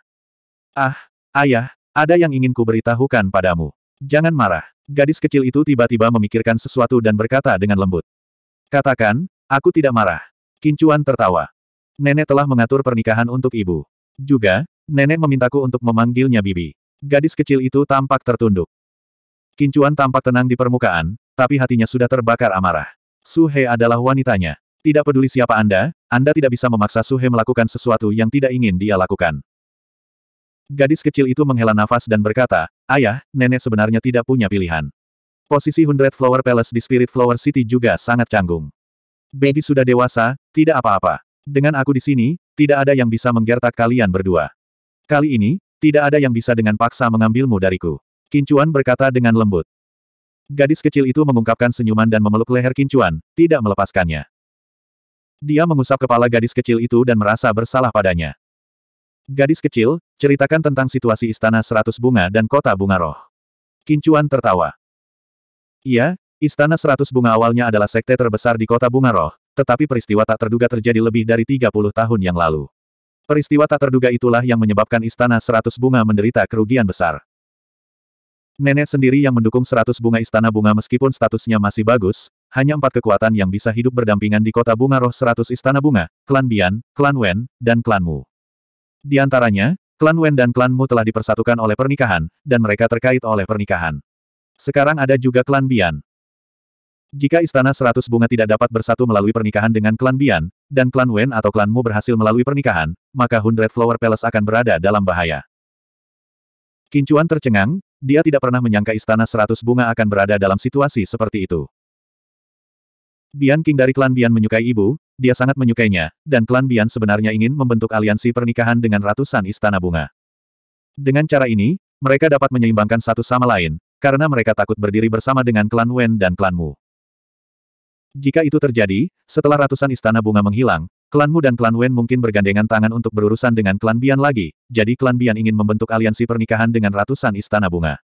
Speaker 1: Ah, ayah, ada yang ingin ku beritahukan padamu. Jangan marah. Gadis kecil itu tiba-tiba memikirkan sesuatu dan berkata dengan lembut. Katakan, aku tidak marah. Kincuan tertawa. Nenek telah mengatur pernikahan untuk ibu. Juga, Nenek memintaku untuk memanggilnya Bibi. Gadis kecil itu tampak tertunduk. Kincuan tampak tenang di permukaan, tapi hatinya sudah terbakar amarah. Suhe adalah wanitanya. Tidak peduli siapa Anda, Anda tidak bisa memaksa Suhe melakukan sesuatu yang tidak ingin dia lakukan. Gadis kecil itu menghela nafas dan berkata, Ayah, nenek sebenarnya tidak punya pilihan. Posisi Hundred Flower Palace di Spirit Flower City juga sangat canggung. Baby sudah dewasa, tidak apa-apa. Dengan aku di sini, tidak ada yang bisa menggertak kalian berdua. Kali ini, tidak ada yang bisa dengan paksa mengambilmu dariku. Kincuan berkata dengan lembut. Gadis kecil itu mengungkapkan senyuman dan memeluk leher Kincuan, tidak melepaskannya. Dia mengusap kepala gadis kecil itu dan merasa bersalah padanya. Gadis kecil, ceritakan tentang situasi Istana Seratus Bunga dan Kota Bunga Roh. Kincuan tertawa. Iya, Istana Seratus Bunga awalnya adalah sekte terbesar di Kota Bunga Roh, tetapi peristiwa tak terduga terjadi lebih dari 30 tahun yang lalu. Peristiwa tak terduga itulah yang menyebabkan Istana Seratus Bunga menderita kerugian besar. Nenek sendiri yang mendukung Seratus Bunga Istana Bunga meskipun statusnya masih bagus, hanya empat kekuatan yang bisa hidup berdampingan di kota bunga roh Seratus Istana Bunga, Klan Bian, Klan Wen, dan Klan Mu. Di antaranya, Klan Wen dan Klan Mu telah dipersatukan oleh pernikahan, dan mereka terkait oleh pernikahan. Sekarang ada juga Klan Bian. Jika Istana Seratus Bunga tidak dapat bersatu melalui pernikahan dengan Klan Bian, dan klan Wen atau klanmu berhasil melalui pernikahan, maka Hundred Flower Palace akan berada dalam bahaya. Kincuan tercengang, dia tidak pernah menyangka istana seratus bunga akan berada dalam situasi seperti itu. Bian King dari klan Bian menyukai ibu, dia sangat menyukainya, dan klan Bian sebenarnya ingin membentuk aliansi pernikahan dengan ratusan istana bunga. Dengan cara ini, mereka dapat menyeimbangkan satu sama lain, karena mereka takut berdiri bersama dengan klan Wen dan klan Mu. Jika itu terjadi, setelah ratusan istana bunga menghilang, klanmu dan klan Wen mungkin bergandengan tangan untuk berurusan dengan klan Bian lagi, jadi klan Bian ingin membentuk aliansi pernikahan dengan ratusan istana bunga.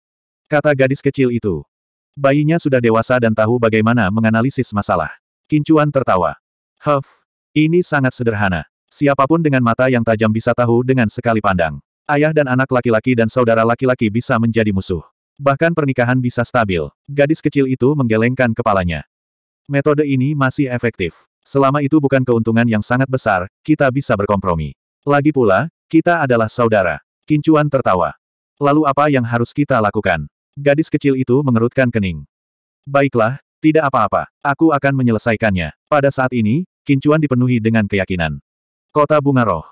Speaker 1: Kata gadis kecil itu. Bayinya sudah dewasa dan tahu bagaimana menganalisis masalah. Kincuan tertawa. Huff, ini sangat sederhana. Siapapun dengan mata yang tajam bisa tahu dengan sekali pandang. Ayah dan anak laki-laki dan saudara laki-laki bisa menjadi musuh. Bahkan pernikahan bisa stabil. Gadis kecil itu menggelengkan kepalanya. Metode ini masih efektif. Selama itu bukan keuntungan yang sangat besar, kita bisa berkompromi. Lagi pula, kita adalah saudara. Kincuan tertawa. Lalu apa yang harus kita lakukan? Gadis kecil itu mengerutkan kening. Baiklah, tidak apa-apa. Aku akan menyelesaikannya. Pada saat ini, Kincuan dipenuhi dengan keyakinan. Kota Bunga Roh.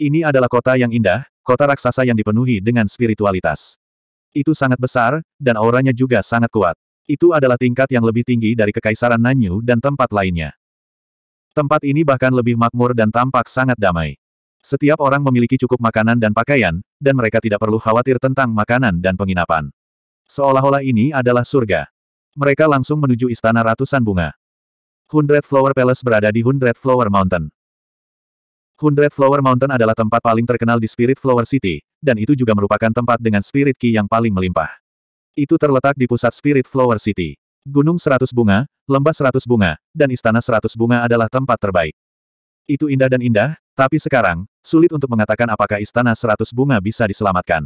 Speaker 1: Ini adalah kota yang indah, kota raksasa yang dipenuhi dengan spiritualitas. Itu sangat besar, dan auranya juga sangat kuat. Itu adalah tingkat yang lebih tinggi dari Kekaisaran Nanyu dan tempat lainnya. Tempat ini bahkan lebih makmur dan tampak sangat damai. Setiap orang memiliki cukup makanan dan pakaian, dan mereka tidak perlu khawatir tentang makanan dan penginapan. Seolah-olah ini adalah surga. Mereka langsung menuju istana ratusan bunga. Hundred Flower Palace berada di Hundred Flower Mountain. Hundred Flower Mountain adalah tempat paling terkenal di Spirit Flower City, dan itu juga merupakan tempat dengan spirit key yang paling melimpah. Itu terletak di pusat Spirit Flower City. Gunung seratus bunga, lembah seratus bunga, dan istana seratus bunga adalah tempat terbaik. Itu indah dan indah, tapi sekarang, sulit untuk mengatakan apakah istana seratus bunga bisa diselamatkan.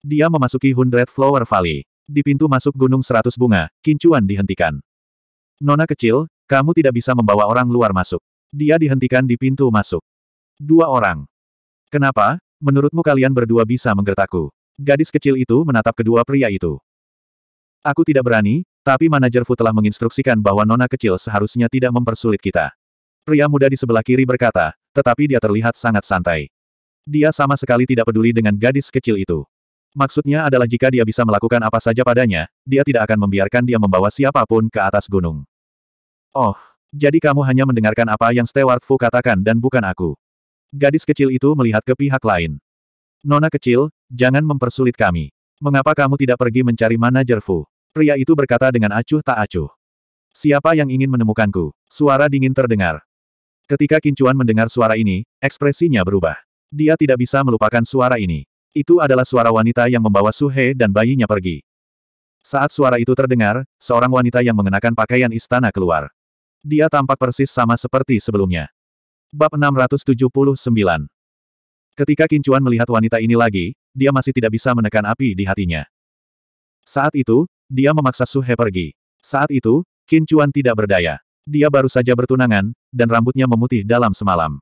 Speaker 1: Dia memasuki Hundred Flower Valley. Di pintu masuk Gunung Seratus Bunga, Kincuan dihentikan. Nona kecil, kamu tidak bisa membawa orang luar masuk. Dia dihentikan di pintu masuk. Dua orang. Kenapa, menurutmu kalian berdua bisa menggertakku? Gadis kecil itu menatap kedua pria itu. Aku tidak berani, tapi manajer Fu telah menginstruksikan bahwa nona kecil seharusnya tidak mempersulit kita. Pria muda di sebelah kiri berkata, tetapi dia terlihat sangat santai. Dia sama sekali tidak peduli dengan gadis kecil itu. Maksudnya adalah jika dia bisa melakukan apa saja padanya, dia tidak akan membiarkan dia membawa siapapun ke atas gunung. Oh, jadi kamu hanya mendengarkan apa yang Stewart Fu katakan dan bukan aku. Gadis kecil itu melihat ke pihak lain. Nona kecil, jangan mempersulit kami. Mengapa kamu tidak pergi mencari manajer Fu? Pria itu berkata dengan acuh tak acuh. Siapa yang ingin menemukanku? Suara dingin terdengar. Ketika Kincuan mendengar suara ini, ekspresinya berubah. Dia tidak bisa melupakan suara ini. Itu adalah suara wanita yang membawa Suhe dan bayinya pergi. Saat suara itu terdengar, seorang wanita yang mengenakan pakaian istana keluar. Dia tampak persis sama seperti sebelumnya. Bab 679 Ketika Kincuan melihat wanita ini lagi, dia masih tidak bisa menekan api di hatinya. Saat itu, dia memaksa Su He pergi. Saat itu, Kincuan tidak berdaya. Dia baru saja bertunangan, dan rambutnya memutih dalam semalam.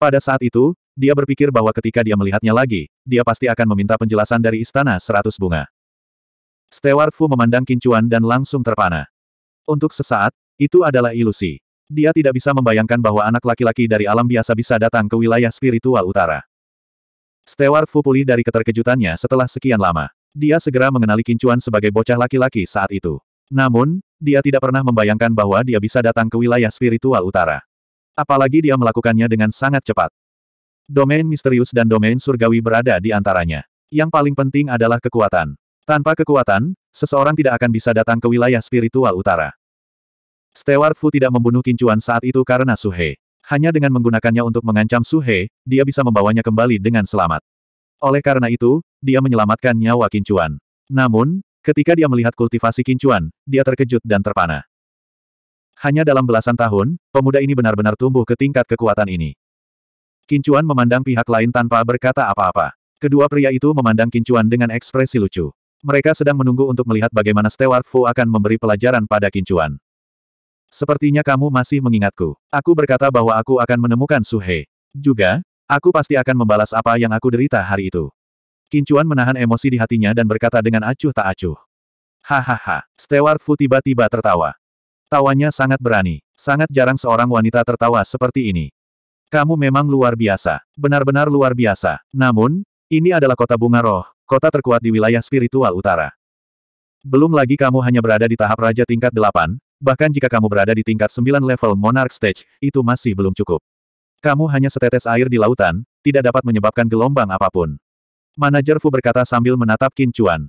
Speaker 1: Pada saat itu, dia berpikir bahwa ketika dia melihatnya lagi, dia pasti akan meminta penjelasan dari istana seratus bunga. Steward Fu memandang Kincuan dan langsung terpana. Untuk sesaat, itu adalah ilusi. Dia tidak bisa membayangkan bahwa anak laki-laki dari alam biasa bisa datang ke wilayah spiritual utara. Stewart Fu pulih dari keterkejutannya setelah sekian lama. Dia segera mengenali Kincuan sebagai bocah laki-laki saat itu. Namun, dia tidak pernah membayangkan bahwa dia bisa datang ke wilayah spiritual utara. Apalagi dia melakukannya dengan sangat cepat. Domain misterius dan domain surgawi berada di antaranya. Yang paling penting adalah kekuatan. Tanpa kekuatan, seseorang tidak akan bisa datang ke wilayah spiritual utara. Stewart Fu tidak membunuh Kincuan saat itu karena Suhe. Hanya dengan menggunakannya untuk mengancam Suhe, dia bisa membawanya kembali dengan selamat. Oleh karena itu, dia menyelamatkan nyawa Kincuan. Namun, ketika dia melihat kultivasi Kincuan, dia terkejut dan terpana. Hanya dalam belasan tahun, pemuda ini benar-benar tumbuh ke tingkat kekuatan ini. Kincuan memandang pihak lain tanpa berkata apa-apa. Kedua pria itu memandang Kincuan dengan ekspresi lucu. Mereka sedang menunggu untuk melihat bagaimana Stewart Fu akan memberi pelajaran pada Kincuan. Sepertinya kamu masih mengingatku. Aku berkata bahwa aku akan menemukan Suhe. Juga, aku pasti akan membalas apa yang aku derita hari itu. Kincuan menahan emosi di hatinya dan berkata dengan acuh tak acuh. Hahaha, Stewart Fu tiba-tiba tertawa. Tawanya sangat berani. Sangat jarang seorang wanita tertawa seperti ini. Kamu memang luar biasa. Benar-benar luar biasa. Namun, ini adalah kota bunga roh, kota terkuat di wilayah spiritual utara. Belum lagi kamu hanya berada di tahap raja tingkat 8, Bahkan jika kamu berada di tingkat 9 level Monarch Stage, itu masih belum cukup. Kamu hanya setetes air di lautan, tidak dapat menyebabkan gelombang apapun. Manajer Fu berkata sambil menatap Qin Chuan.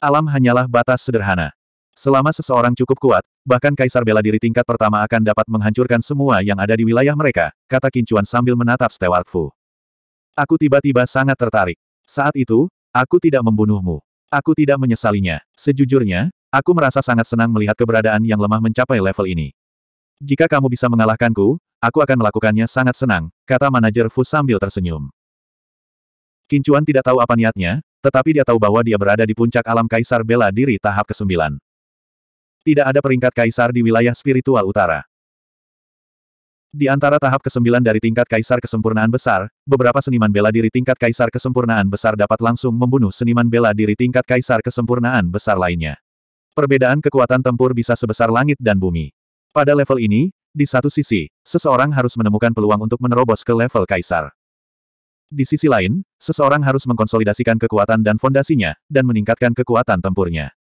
Speaker 1: Alam hanyalah batas sederhana. Selama seseorang cukup kuat, bahkan kaisar bela diri tingkat pertama akan dapat menghancurkan semua yang ada di wilayah mereka, kata Qin Chuan sambil menatap Stewart Fu. Aku tiba-tiba sangat tertarik. Saat itu, aku tidak membunuhmu. Aku tidak menyesalinya. Sejujurnya, Aku merasa sangat senang melihat keberadaan yang lemah mencapai level ini. Jika kamu bisa mengalahkanku, aku akan melakukannya sangat senang, kata manajer Fu sambil tersenyum. Kincuan tidak tahu apa niatnya, tetapi dia tahu bahwa dia berada di puncak alam Kaisar Bela Diri tahap ke-9. Tidak ada peringkat Kaisar di wilayah spiritual utara. Di antara tahap ke-9 dari tingkat kaisar kesempurnaan besar, beberapa seniman bela diri tingkat kaisar kesempurnaan besar dapat langsung membunuh seniman bela diri tingkat kaisar kesempurnaan besar lainnya. Perbedaan kekuatan tempur bisa sebesar langit dan bumi. Pada level ini, di satu sisi, seseorang harus menemukan peluang untuk menerobos ke level kaisar. Di sisi lain, seseorang harus mengkonsolidasikan kekuatan dan fondasinya, dan meningkatkan kekuatan tempurnya.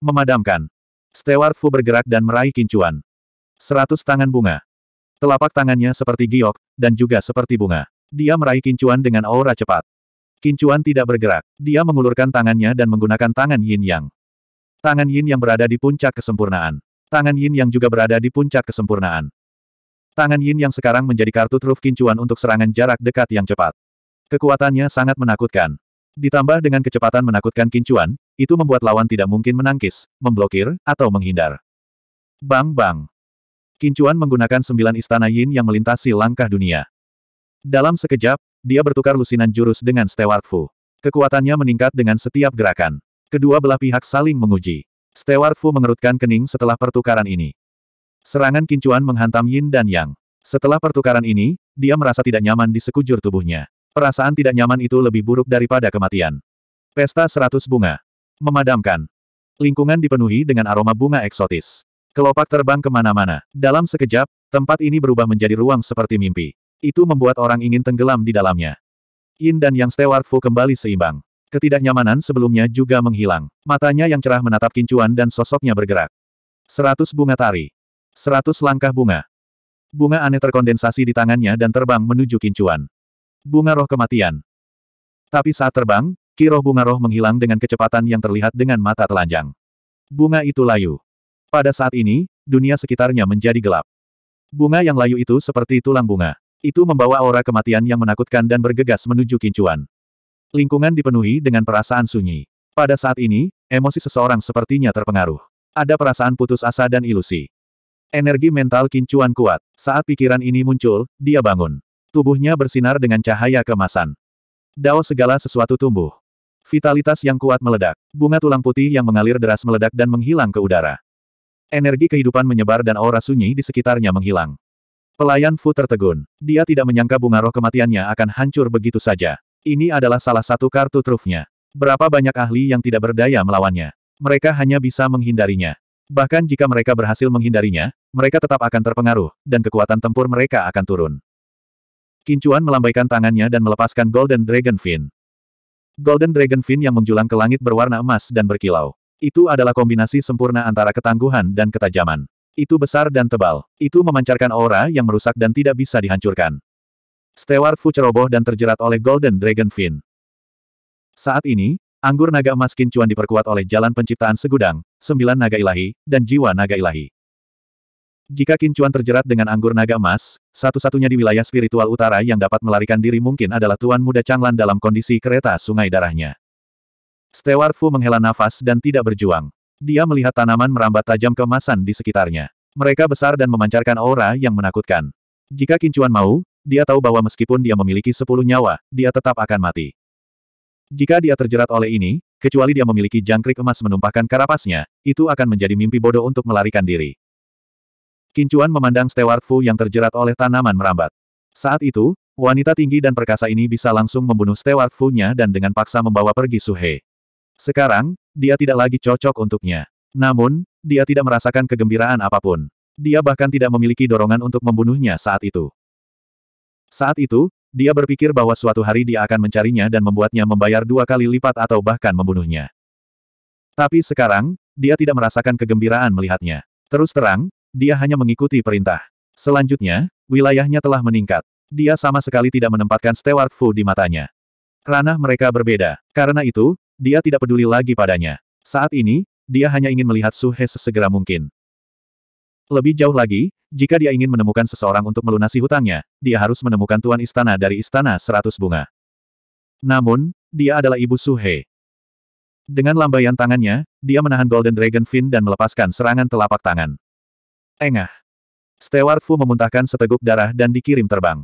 Speaker 1: Memadamkan. Steward Fu bergerak dan meraih kincuan. Seratus tangan bunga. Telapak tangannya seperti giok, dan juga seperti bunga. Dia meraih kincuan dengan aura cepat. Kincuan tidak bergerak. Dia mengulurkan tangannya dan menggunakan tangan yin yang. Tangan Yin yang berada di puncak kesempurnaan. Tangan Yin yang juga berada di puncak kesempurnaan. Tangan Yin yang sekarang menjadi kartu truf kincuan untuk serangan jarak dekat yang cepat. Kekuatannya sangat menakutkan. Ditambah dengan kecepatan menakutkan kincuan, itu membuat lawan tidak mungkin menangkis, memblokir, atau menghindar. Bang bang. Kincuan menggunakan sembilan istana Yin yang melintasi langkah dunia. Dalam sekejap, dia bertukar lusinan jurus dengan Stewart Fu. Kekuatannya meningkat dengan setiap gerakan. Kedua belah pihak saling menguji. Stewart Fu mengerutkan kening setelah pertukaran ini. Serangan kincuan menghantam Yin dan Yang. Setelah pertukaran ini, dia merasa tidak nyaman di sekujur tubuhnya. Perasaan tidak nyaman itu lebih buruk daripada kematian. Pesta seratus bunga. Memadamkan. Lingkungan dipenuhi dengan aroma bunga eksotis. Kelopak terbang kemana-mana. Dalam sekejap, tempat ini berubah menjadi ruang seperti mimpi. Itu membuat orang ingin tenggelam di dalamnya. Yin dan Yang Stewart Fu kembali seimbang. Ketidaknyamanan sebelumnya juga menghilang. Matanya yang cerah menatap kincuan dan sosoknya bergerak. Seratus bunga tari. Seratus langkah bunga. Bunga aneh terkondensasi di tangannya dan terbang menuju kincuan. Bunga roh kematian. Tapi saat terbang, kiroh bunga roh menghilang dengan kecepatan yang terlihat dengan mata telanjang. Bunga itu layu. Pada saat ini, dunia sekitarnya menjadi gelap. Bunga yang layu itu seperti tulang bunga. Itu membawa aura kematian yang menakutkan dan bergegas menuju kincuan. Lingkungan dipenuhi dengan perasaan sunyi. Pada saat ini, emosi seseorang sepertinya terpengaruh. Ada perasaan putus asa dan ilusi. Energi mental kincuan kuat. Saat pikiran ini muncul, dia bangun. Tubuhnya bersinar dengan cahaya kemasan. Dao segala sesuatu tumbuh. Vitalitas yang kuat meledak. Bunga tulang putih yang mengalir deras meledak dan menghilang ke udara. Energi kehidupan menyebar dan aura sunyi di sekitarnya menghilang. Pelayan Fu tertegun. Dia tidak menyangka bunga roh kematiannya akan hancur begitu saja. Ini adalah salah satu kartu trufnya. Berapa banyak ahli yang tidak berdaya melawannya. Mereka hanya bisa menghindarinya. Bahkan jika mereka berhasil menghindarinya, mereka tetap akan terpengaruh, dan kekuatan tempur mereka akan turun. Kincuan melambaikan tangannya dan melepaskan Golden Dragon Fin. Golden Dragon Fin yang menjulang ke langit berwarna emas dan berkilau. Itu adalah kombinasi sempurna antara ketangguhan dan ketajaman. Itu besar dan tebal. Itu memancarkan aura yang merusak dan tidak bisa dihancurkan. Stewart Fu ceroboh dan terjerat oleh Golden Dragon Fin. Saat ini, anggur naga emas Kincuan diperkuat oleh jalan penciptaan segudang, sembilan naga ilahi, dan jiwa naga ilahi. Jika Kincuan terjerat dengan anggur naga emas, satu-satunya di wilayah spiritual utara yang dapat melarikan diri mungkin adalah Tuan Muda Changlan dalam kondisi kereta sungai darahnya. Stewart Fu menghela nafas dan tidak berjuang. Dia melihat tanaman merambat tajam kemasan di sekitarnya. Mereka besar dan memancarkan aura yang menakutkan. Jika Kincuan mau, dia tahu bahwa meskipun dia memiliki sepuluh nyawa, dia tetap akan mati. Jika dia terjerat oleh ini, kecuali dia memiliki jangkrik emas menumpahkan karapasnya, itu akan menjadi mimpi bodoh untuk melarikan diri. Kincuan memandang Stewart Fu yang terjerat oleh tanaman merambat. Saat itu, wanita tinggi dan perkasa ini bisa langsung membunuh Stewart Fu-nya dan dengan paksa membawa pergi Suhe. Sekarang, dia tidak lagi cocok untuknya. Namun, dia tidak merasakan kegembiraan apapun. Dia bahkan tidak memiliki dorongan untuk membunuhnya saat itu. Saat itu, dia berpikir bahwa suatu hari dia akan mencarinya dan membuatnya membayar dua kali lipat atau bahkan membunuhnya. Tapi sekarang, dia tidak merasakan kegembiraan melihatnya. Terus terang, dia hanya mengikuti perintah. Selanjutnya, wilayahnya telah meningkat. Dia sama sekali tidak menempatkan Stewart Fu di matanya. Ranah mereka berbeda. Karena itu, dia tidak peduli lagi padanya. Saat ini, dia hanya ingin melihat Su He sesegera mungkin. Lebih jauh lagi, jika dia ingin menemukan seseorang untuk melunasi hutangnya, dia harus menemukan tuan istana dari istana seratus bunga. Namun, dia adalah ibu Suhe. Dengan lambaian tangannya, dia menahan Golden Dragon Fin dan melepaskan serangan telapak tangan. Engah. Stewart Fu memuntahkan seteguk darah dan dikirim terbang.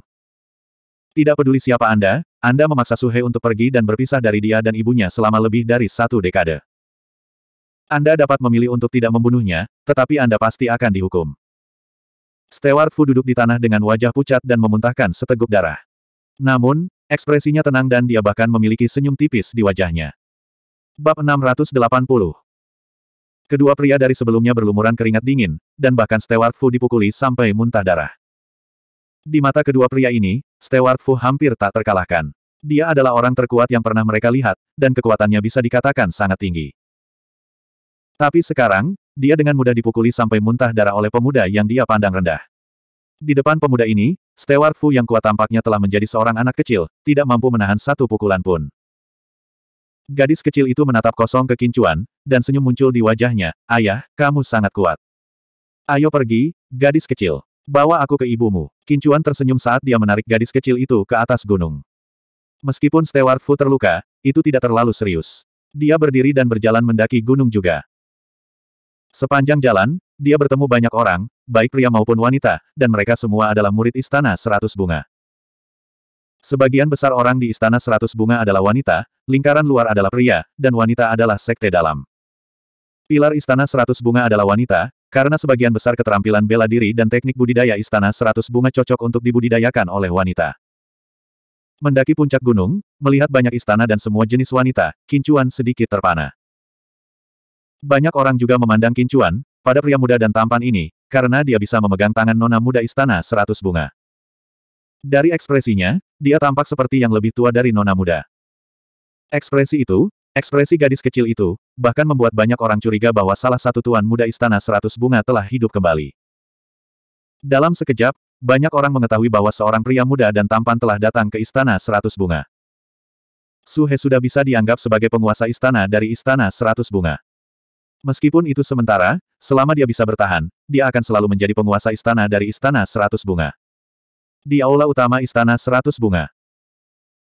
Speaker 1: Tidak peduli siapa Anda, Anda memaksa Suhe untuk pergi dan berpisah dari dia dan ibunya selama lebih dari satu dekade. Anda dapat memilih untuk tidak membunuhnya, tetapi Anda pasti akan dihukum. Stewart Fu duduk di tanah dengan wajah pucat dan memuntahkan seteguk darah. Namun, ekspresinya tenang dan dia bahkan memiliki senyum tipis di wajahnya. Bab 680 Kedua pria dari sebelumnya berlumuran keringat dingin, dan bahkan Stewart Fu dipukuli sampai muntah darah. Di mata kedua pria ini, Stewart Fu hampir tak terkalahkan. Dia adalah orang terkuat yang pernah mereka lihat, dan kekuatannya bisa dikatakan sangat tinggi. Tapi sekarang, dia dengan mudah dipukuli sampai muntah darah oleh pemuda yang dia pandang rendah. Di depan pemuda ini, Steward Fu yang kuat tampaknya telah menjadi seorang anak kecil, tidak mampu menahan satu pukulan pun. Gadis kecil itu menatap kosong ke Kincuan, dan senyum muncul di wajahnya, Ayah, kamu sangat kuat. Ayo pergi, gadis kecil. Bawa aku ke ibumu. Kincuan tersenyum saat dia menarik gadis kecil itu ke atas gunung. Meskipun Steward Fu terluka, itu tidak terlalu serius. Dia berdiri dan berjalan mendaki gunung juga. Sepanjang jalan, dia bertemu banyak orang, baik pria maupun wanita, dan mereka semua adalah murid Istana Seratus Bunga. Sebagian besar orang di Istana Seratus Bunga adalah wanita, lingkaran luar adalah pria, dan wanita adalah sekte dalam. Pilar Istana Seratus Bunga adalah wanita, karena sebagian besar keterampilan bela diri dan teknik budidaya Istana Seratus Bunga cocok untuk dibudidayakan oleh wanita. Mendaki puncak gunung, melihat banyak istana dan semua jenis wanita, Kincuan sedikit terpana. Banyak orang juga memandang Kincuan, pada pria muda dan tampan ini, karena dia bisa memegang tangan nona muda istana seratus bunga. Dari ekspresinya, dia tampak seperti yang lebih tua dari nona muda. Ekspresi itu, ekspresi gadis kecil itu, bahkan membuat banyak orang curiga bahwa salah satu tuan muda istana seratus bunga telah hidup kembali. Dalam sekejap, banyak orang mengetahui bahwa seorang pria muda dan tampan telah datang ke istana seratus bunga. Suhe sudah bisa dianggap sebagai penguasa istana dari istana seratus bunga. Meskipun itu sementara, selama dia bisa bertahan, dia akan selalu menjadi penguasa istana dari Istana Seratus Bunga. Di aula utama Istana Seratus Bunga,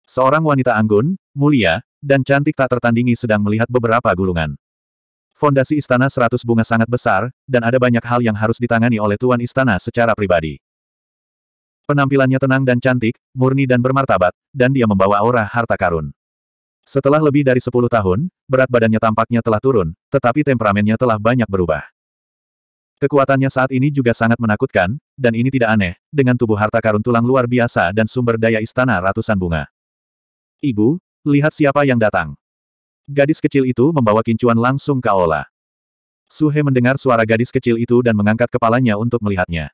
Speaker 1: seorang wanita anggun, mulia, dan cantik tak tertandingi sedang melihat beberapa gulungan. Fondasi Istana Seratus Bunga sangat besar, dan ada banyak hal yang harus ditangani oleh Tuan Istana secara pribadi. Penampilannya tenang dan cantik, murni dan bermartabat, dan dia membawa aura harta karun. Setelah lebih dari 10 tahun, berat badannya tampaknya telah turun, tetapi temperamennya telah banyak berubah. Kekuatannya saat ini juga sangat menakutkan, dan ini tidak aneh, dengan tubuh harta karun tulang luar biasa dan sumber daya istana ratusan bunga. Ibu, lihat siapa yang datang. Gadis kecil itu membawa kincuan langsung ke Aula. Suhe mendengar suara gadis kecil itu dan mengangkat kepalanya untuk melihatnya.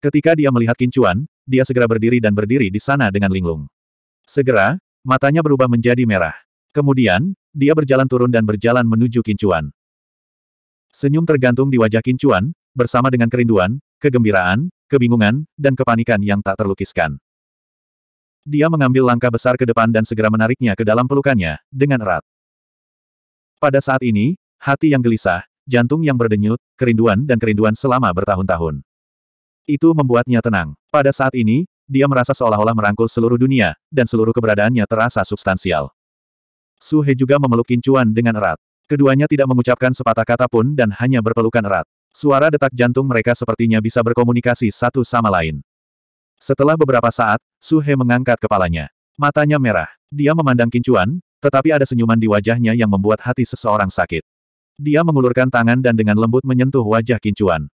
Speaker 1: Ketika dia melihat kincuan, dia segera berdiri dan berdiri di sana dengan linglung. Segera, matanya berubah menjadi merah. Kemudian, dia berjalan turun dan berjalan menuju Kincuan. Senyum tergantung di wajah Kincuan, bersama dengan kerinduan, kegembiraan, kebingungan, dan kepanikan yang tak terlukiskan. Dia mengambil langkah besar ke depan dan segera menariknya ke dalam pelukannya, dengan erat. Pada saat ini, hati yang gelisah, jantung yang berdenyut, kerinduan dan kerinduan selama bertahun-tahun. Itu membuatnya tenang. Pada saat ini, dia merasa seolah-olah merangkul seluruh dunia, dan seluruh keberadaannya terasa substansial. Su He juga memeluk Kincuan dengan erat. Keduanya tidak mengucapkan sepatah kata pun dan hanya berpelukan erat. Suara detak jantung mereka sepertinya bisa berkomunikasi satu sama lain. Setelah beberapa saat, Su He mengangkat kepalanya. Matanya merah. Dia memandang Kincuan, tetapi ada senyuman di wajahnya yang membuat hati seseorang sakit. Dia mengulurkan tangan dan dengan lembut menyentuh wajah Kincuan.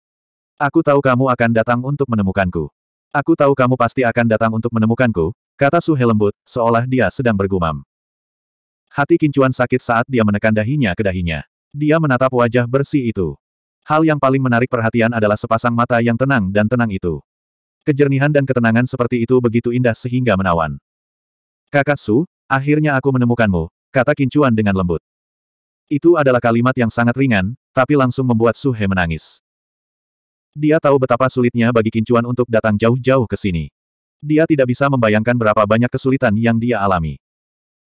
Speaker 1: Aku tahu kamu akan datang untuk menemukanku. Aku tahu kamu pasti akan datang untuk menemukanku, kata Suhe lembut, seolah dia sedang bergumam. Hati Kincuan sakit saat dia menekan dahinya ke dahinya. Dia menatap wajah bersih itu. Hal yang paling menarik perhatian adalah sepasang mata yang tenang dan tenang itu. Kejernihan dan ketenangan seperti itu begitu indah sehingga menawan. Kakak Su, akhirnya aku menemukanmu, kata Kincuan dengan lembut. Itu adalah kalimat yang sangat ringan, tapi langsung membuat Su He menangis. Dia tahu betapa sulitnya bagi Kincuan untuk datang jauh-jauh ke sini. Dia tidak bisa membayangkan berapa banyak kesulitan yang dia alami.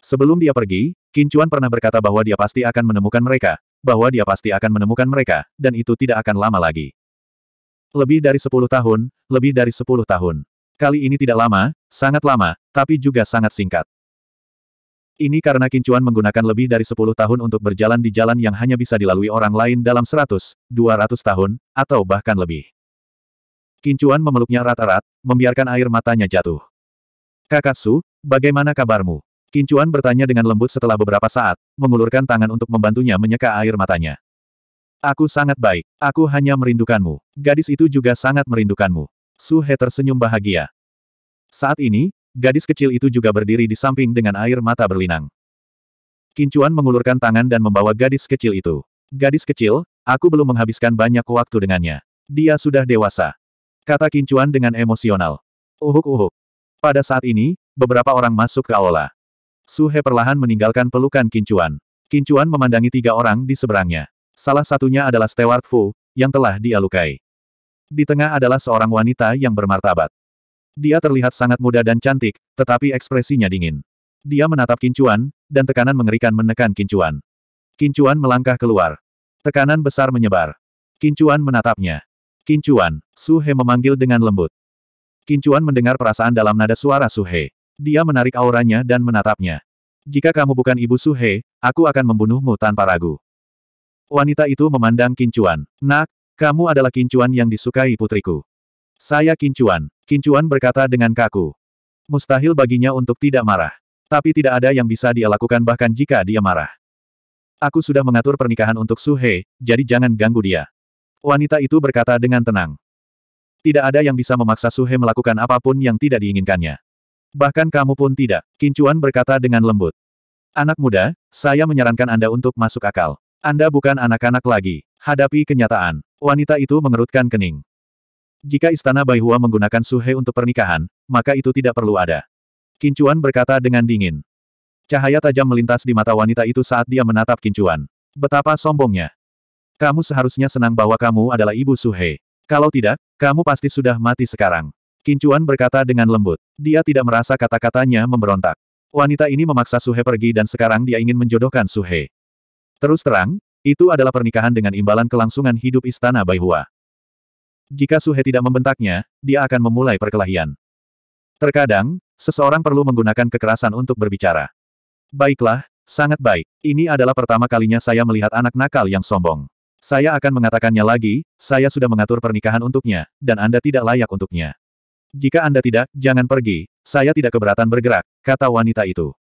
Speaker 1: Sebelum dia pergi, Kincuan pernah berkata bahwa dia pasti akan menemukan mereka, bahwa dia pasti akan menemukan mereka, dan itu tidak akan lama lagi. Lebih dari sepuluh tahun, lebih dari sepuluh tahun. Kali ini tidak lama, sangat lama, tapi juga sangat singkat. Ini karena Kincuan menggunakan lebih dari sepuluh tahun untuk berjalan di jalan yang hanya bisa dilalui orang lain dalam seratus, dua ratus tahun, atau bahkan lebih. Kincuan memeluknya erat-erat, membiarkan air matanya jatuh. Kakak Su, bagaimana kabarmu? Kincuan bertanya dengan lembut setelah beberapa saat, mengulurkan tangan untuk membantunya menyeka air matanya. Aku sangat baik. Aku hanya merindukanmu. Gadis itu juga sangat merindukanmu. Su He tersenyum bahagia. Saat ini, gadis kecil itu juga berdiri di samping dengan air mata berlinang. Kincuan mengulurkan tangan dan membawa gadis kecil itu. Gadis kecil, aku belum menghabiskan banyak waktu dengannya. Dia sudah dewasa. Kata Kincuan dengan emosional. Uhuk-uhuk. Pada saat ini, beberapa orang masuk ke aula. Suhe perlahan meninggalkan pelukan Kincuan. Kincuan memandangi tiga orang di seberangnya. Salah satunya adalah Stewart Fu, yang telah dialukai. Di tengah adalah seorang wanita yang bermartabat. Dia terlihat sangat muda dan cantik, tetapi ekspresinya dingin. Dia menatap Kincuan, dan tekanan mengerikan menekan Kincuan. Kincuan melangkah keluar. Tekanan besar menyebar. Kincuan menatapnya. Kincuan, Suhe memanggil dengan lembut. Kincuan mendengar perasaan dalam nada suara Suhe. Dia menarik auranya dan menatapnya. Jika kamu bukan ibu Suhe, aku akan membunuhmu tanpa ragu. Wanita itu memandang Kincuan. Nak, kamu adalah Kincuan yang disukai putriku. Saya Kincuan. Kincuan berkata dengan kaku. Mustahil baginya untuk tidak marah. Tapi tidak ada yang bisa dia lakukan bahkan jika dia marah. Aku sudah mengatur pernikahan untuk Suhe, jadi jangan ganggu dia. Wanita itu berkata dengan tenang. Tidak ada yang bisa memaksa Suhe melakukan apapun yang tidak diinginkannya. Bahkan kamu pun tidak, Kincuan berkata dengan lembut. Anak muda, saya menyarankan Anda untuk masuk akal. Anda bukan anak-anak lagi. Hadapi kenyataan. Wanita itu mengerutkan kening. Jika istana Baihua menggunakan Suhe untuk pernikahan, maka itu tidak perlu ada. Kincuan berkata dengan dingin. Cahaya tajam melintas di mata wanita itu saat dia menatap Kincuan. Betapa sombongnya. Kamu seharusnya senang bahwa kamu adalah ibu Suhe. Kalau tidak, kamu pasti sudah mati sekarang. Kincuan berkata dengan lembut. Dia tidak merasa kata-katanya memberontak. Wanita ini memaksa Suhe pergi dan sekarang dia ingin menjodohkan Suhe. Terus terang, itu adalah pernikahan dengan imbalan kelangsungan hidup istana Baihua. Jika Suhe tidak membentaknya, dia akan memulai perkelahian. Terkadang, seseorang perlu menggunakan kekerasan untuk berbicara. Baiklah, sangat baik. Ini adalah pertama kalinya saya melihat anak nakal yang sombong. Saya akan mengatakannya lagi, saya sudah mengatur pernikahan untuknya, dan Anda tidak layak untuknya. Jika Anda tidak, jangan pergi, saya tidak keberatan bergerak, kata wanita itu.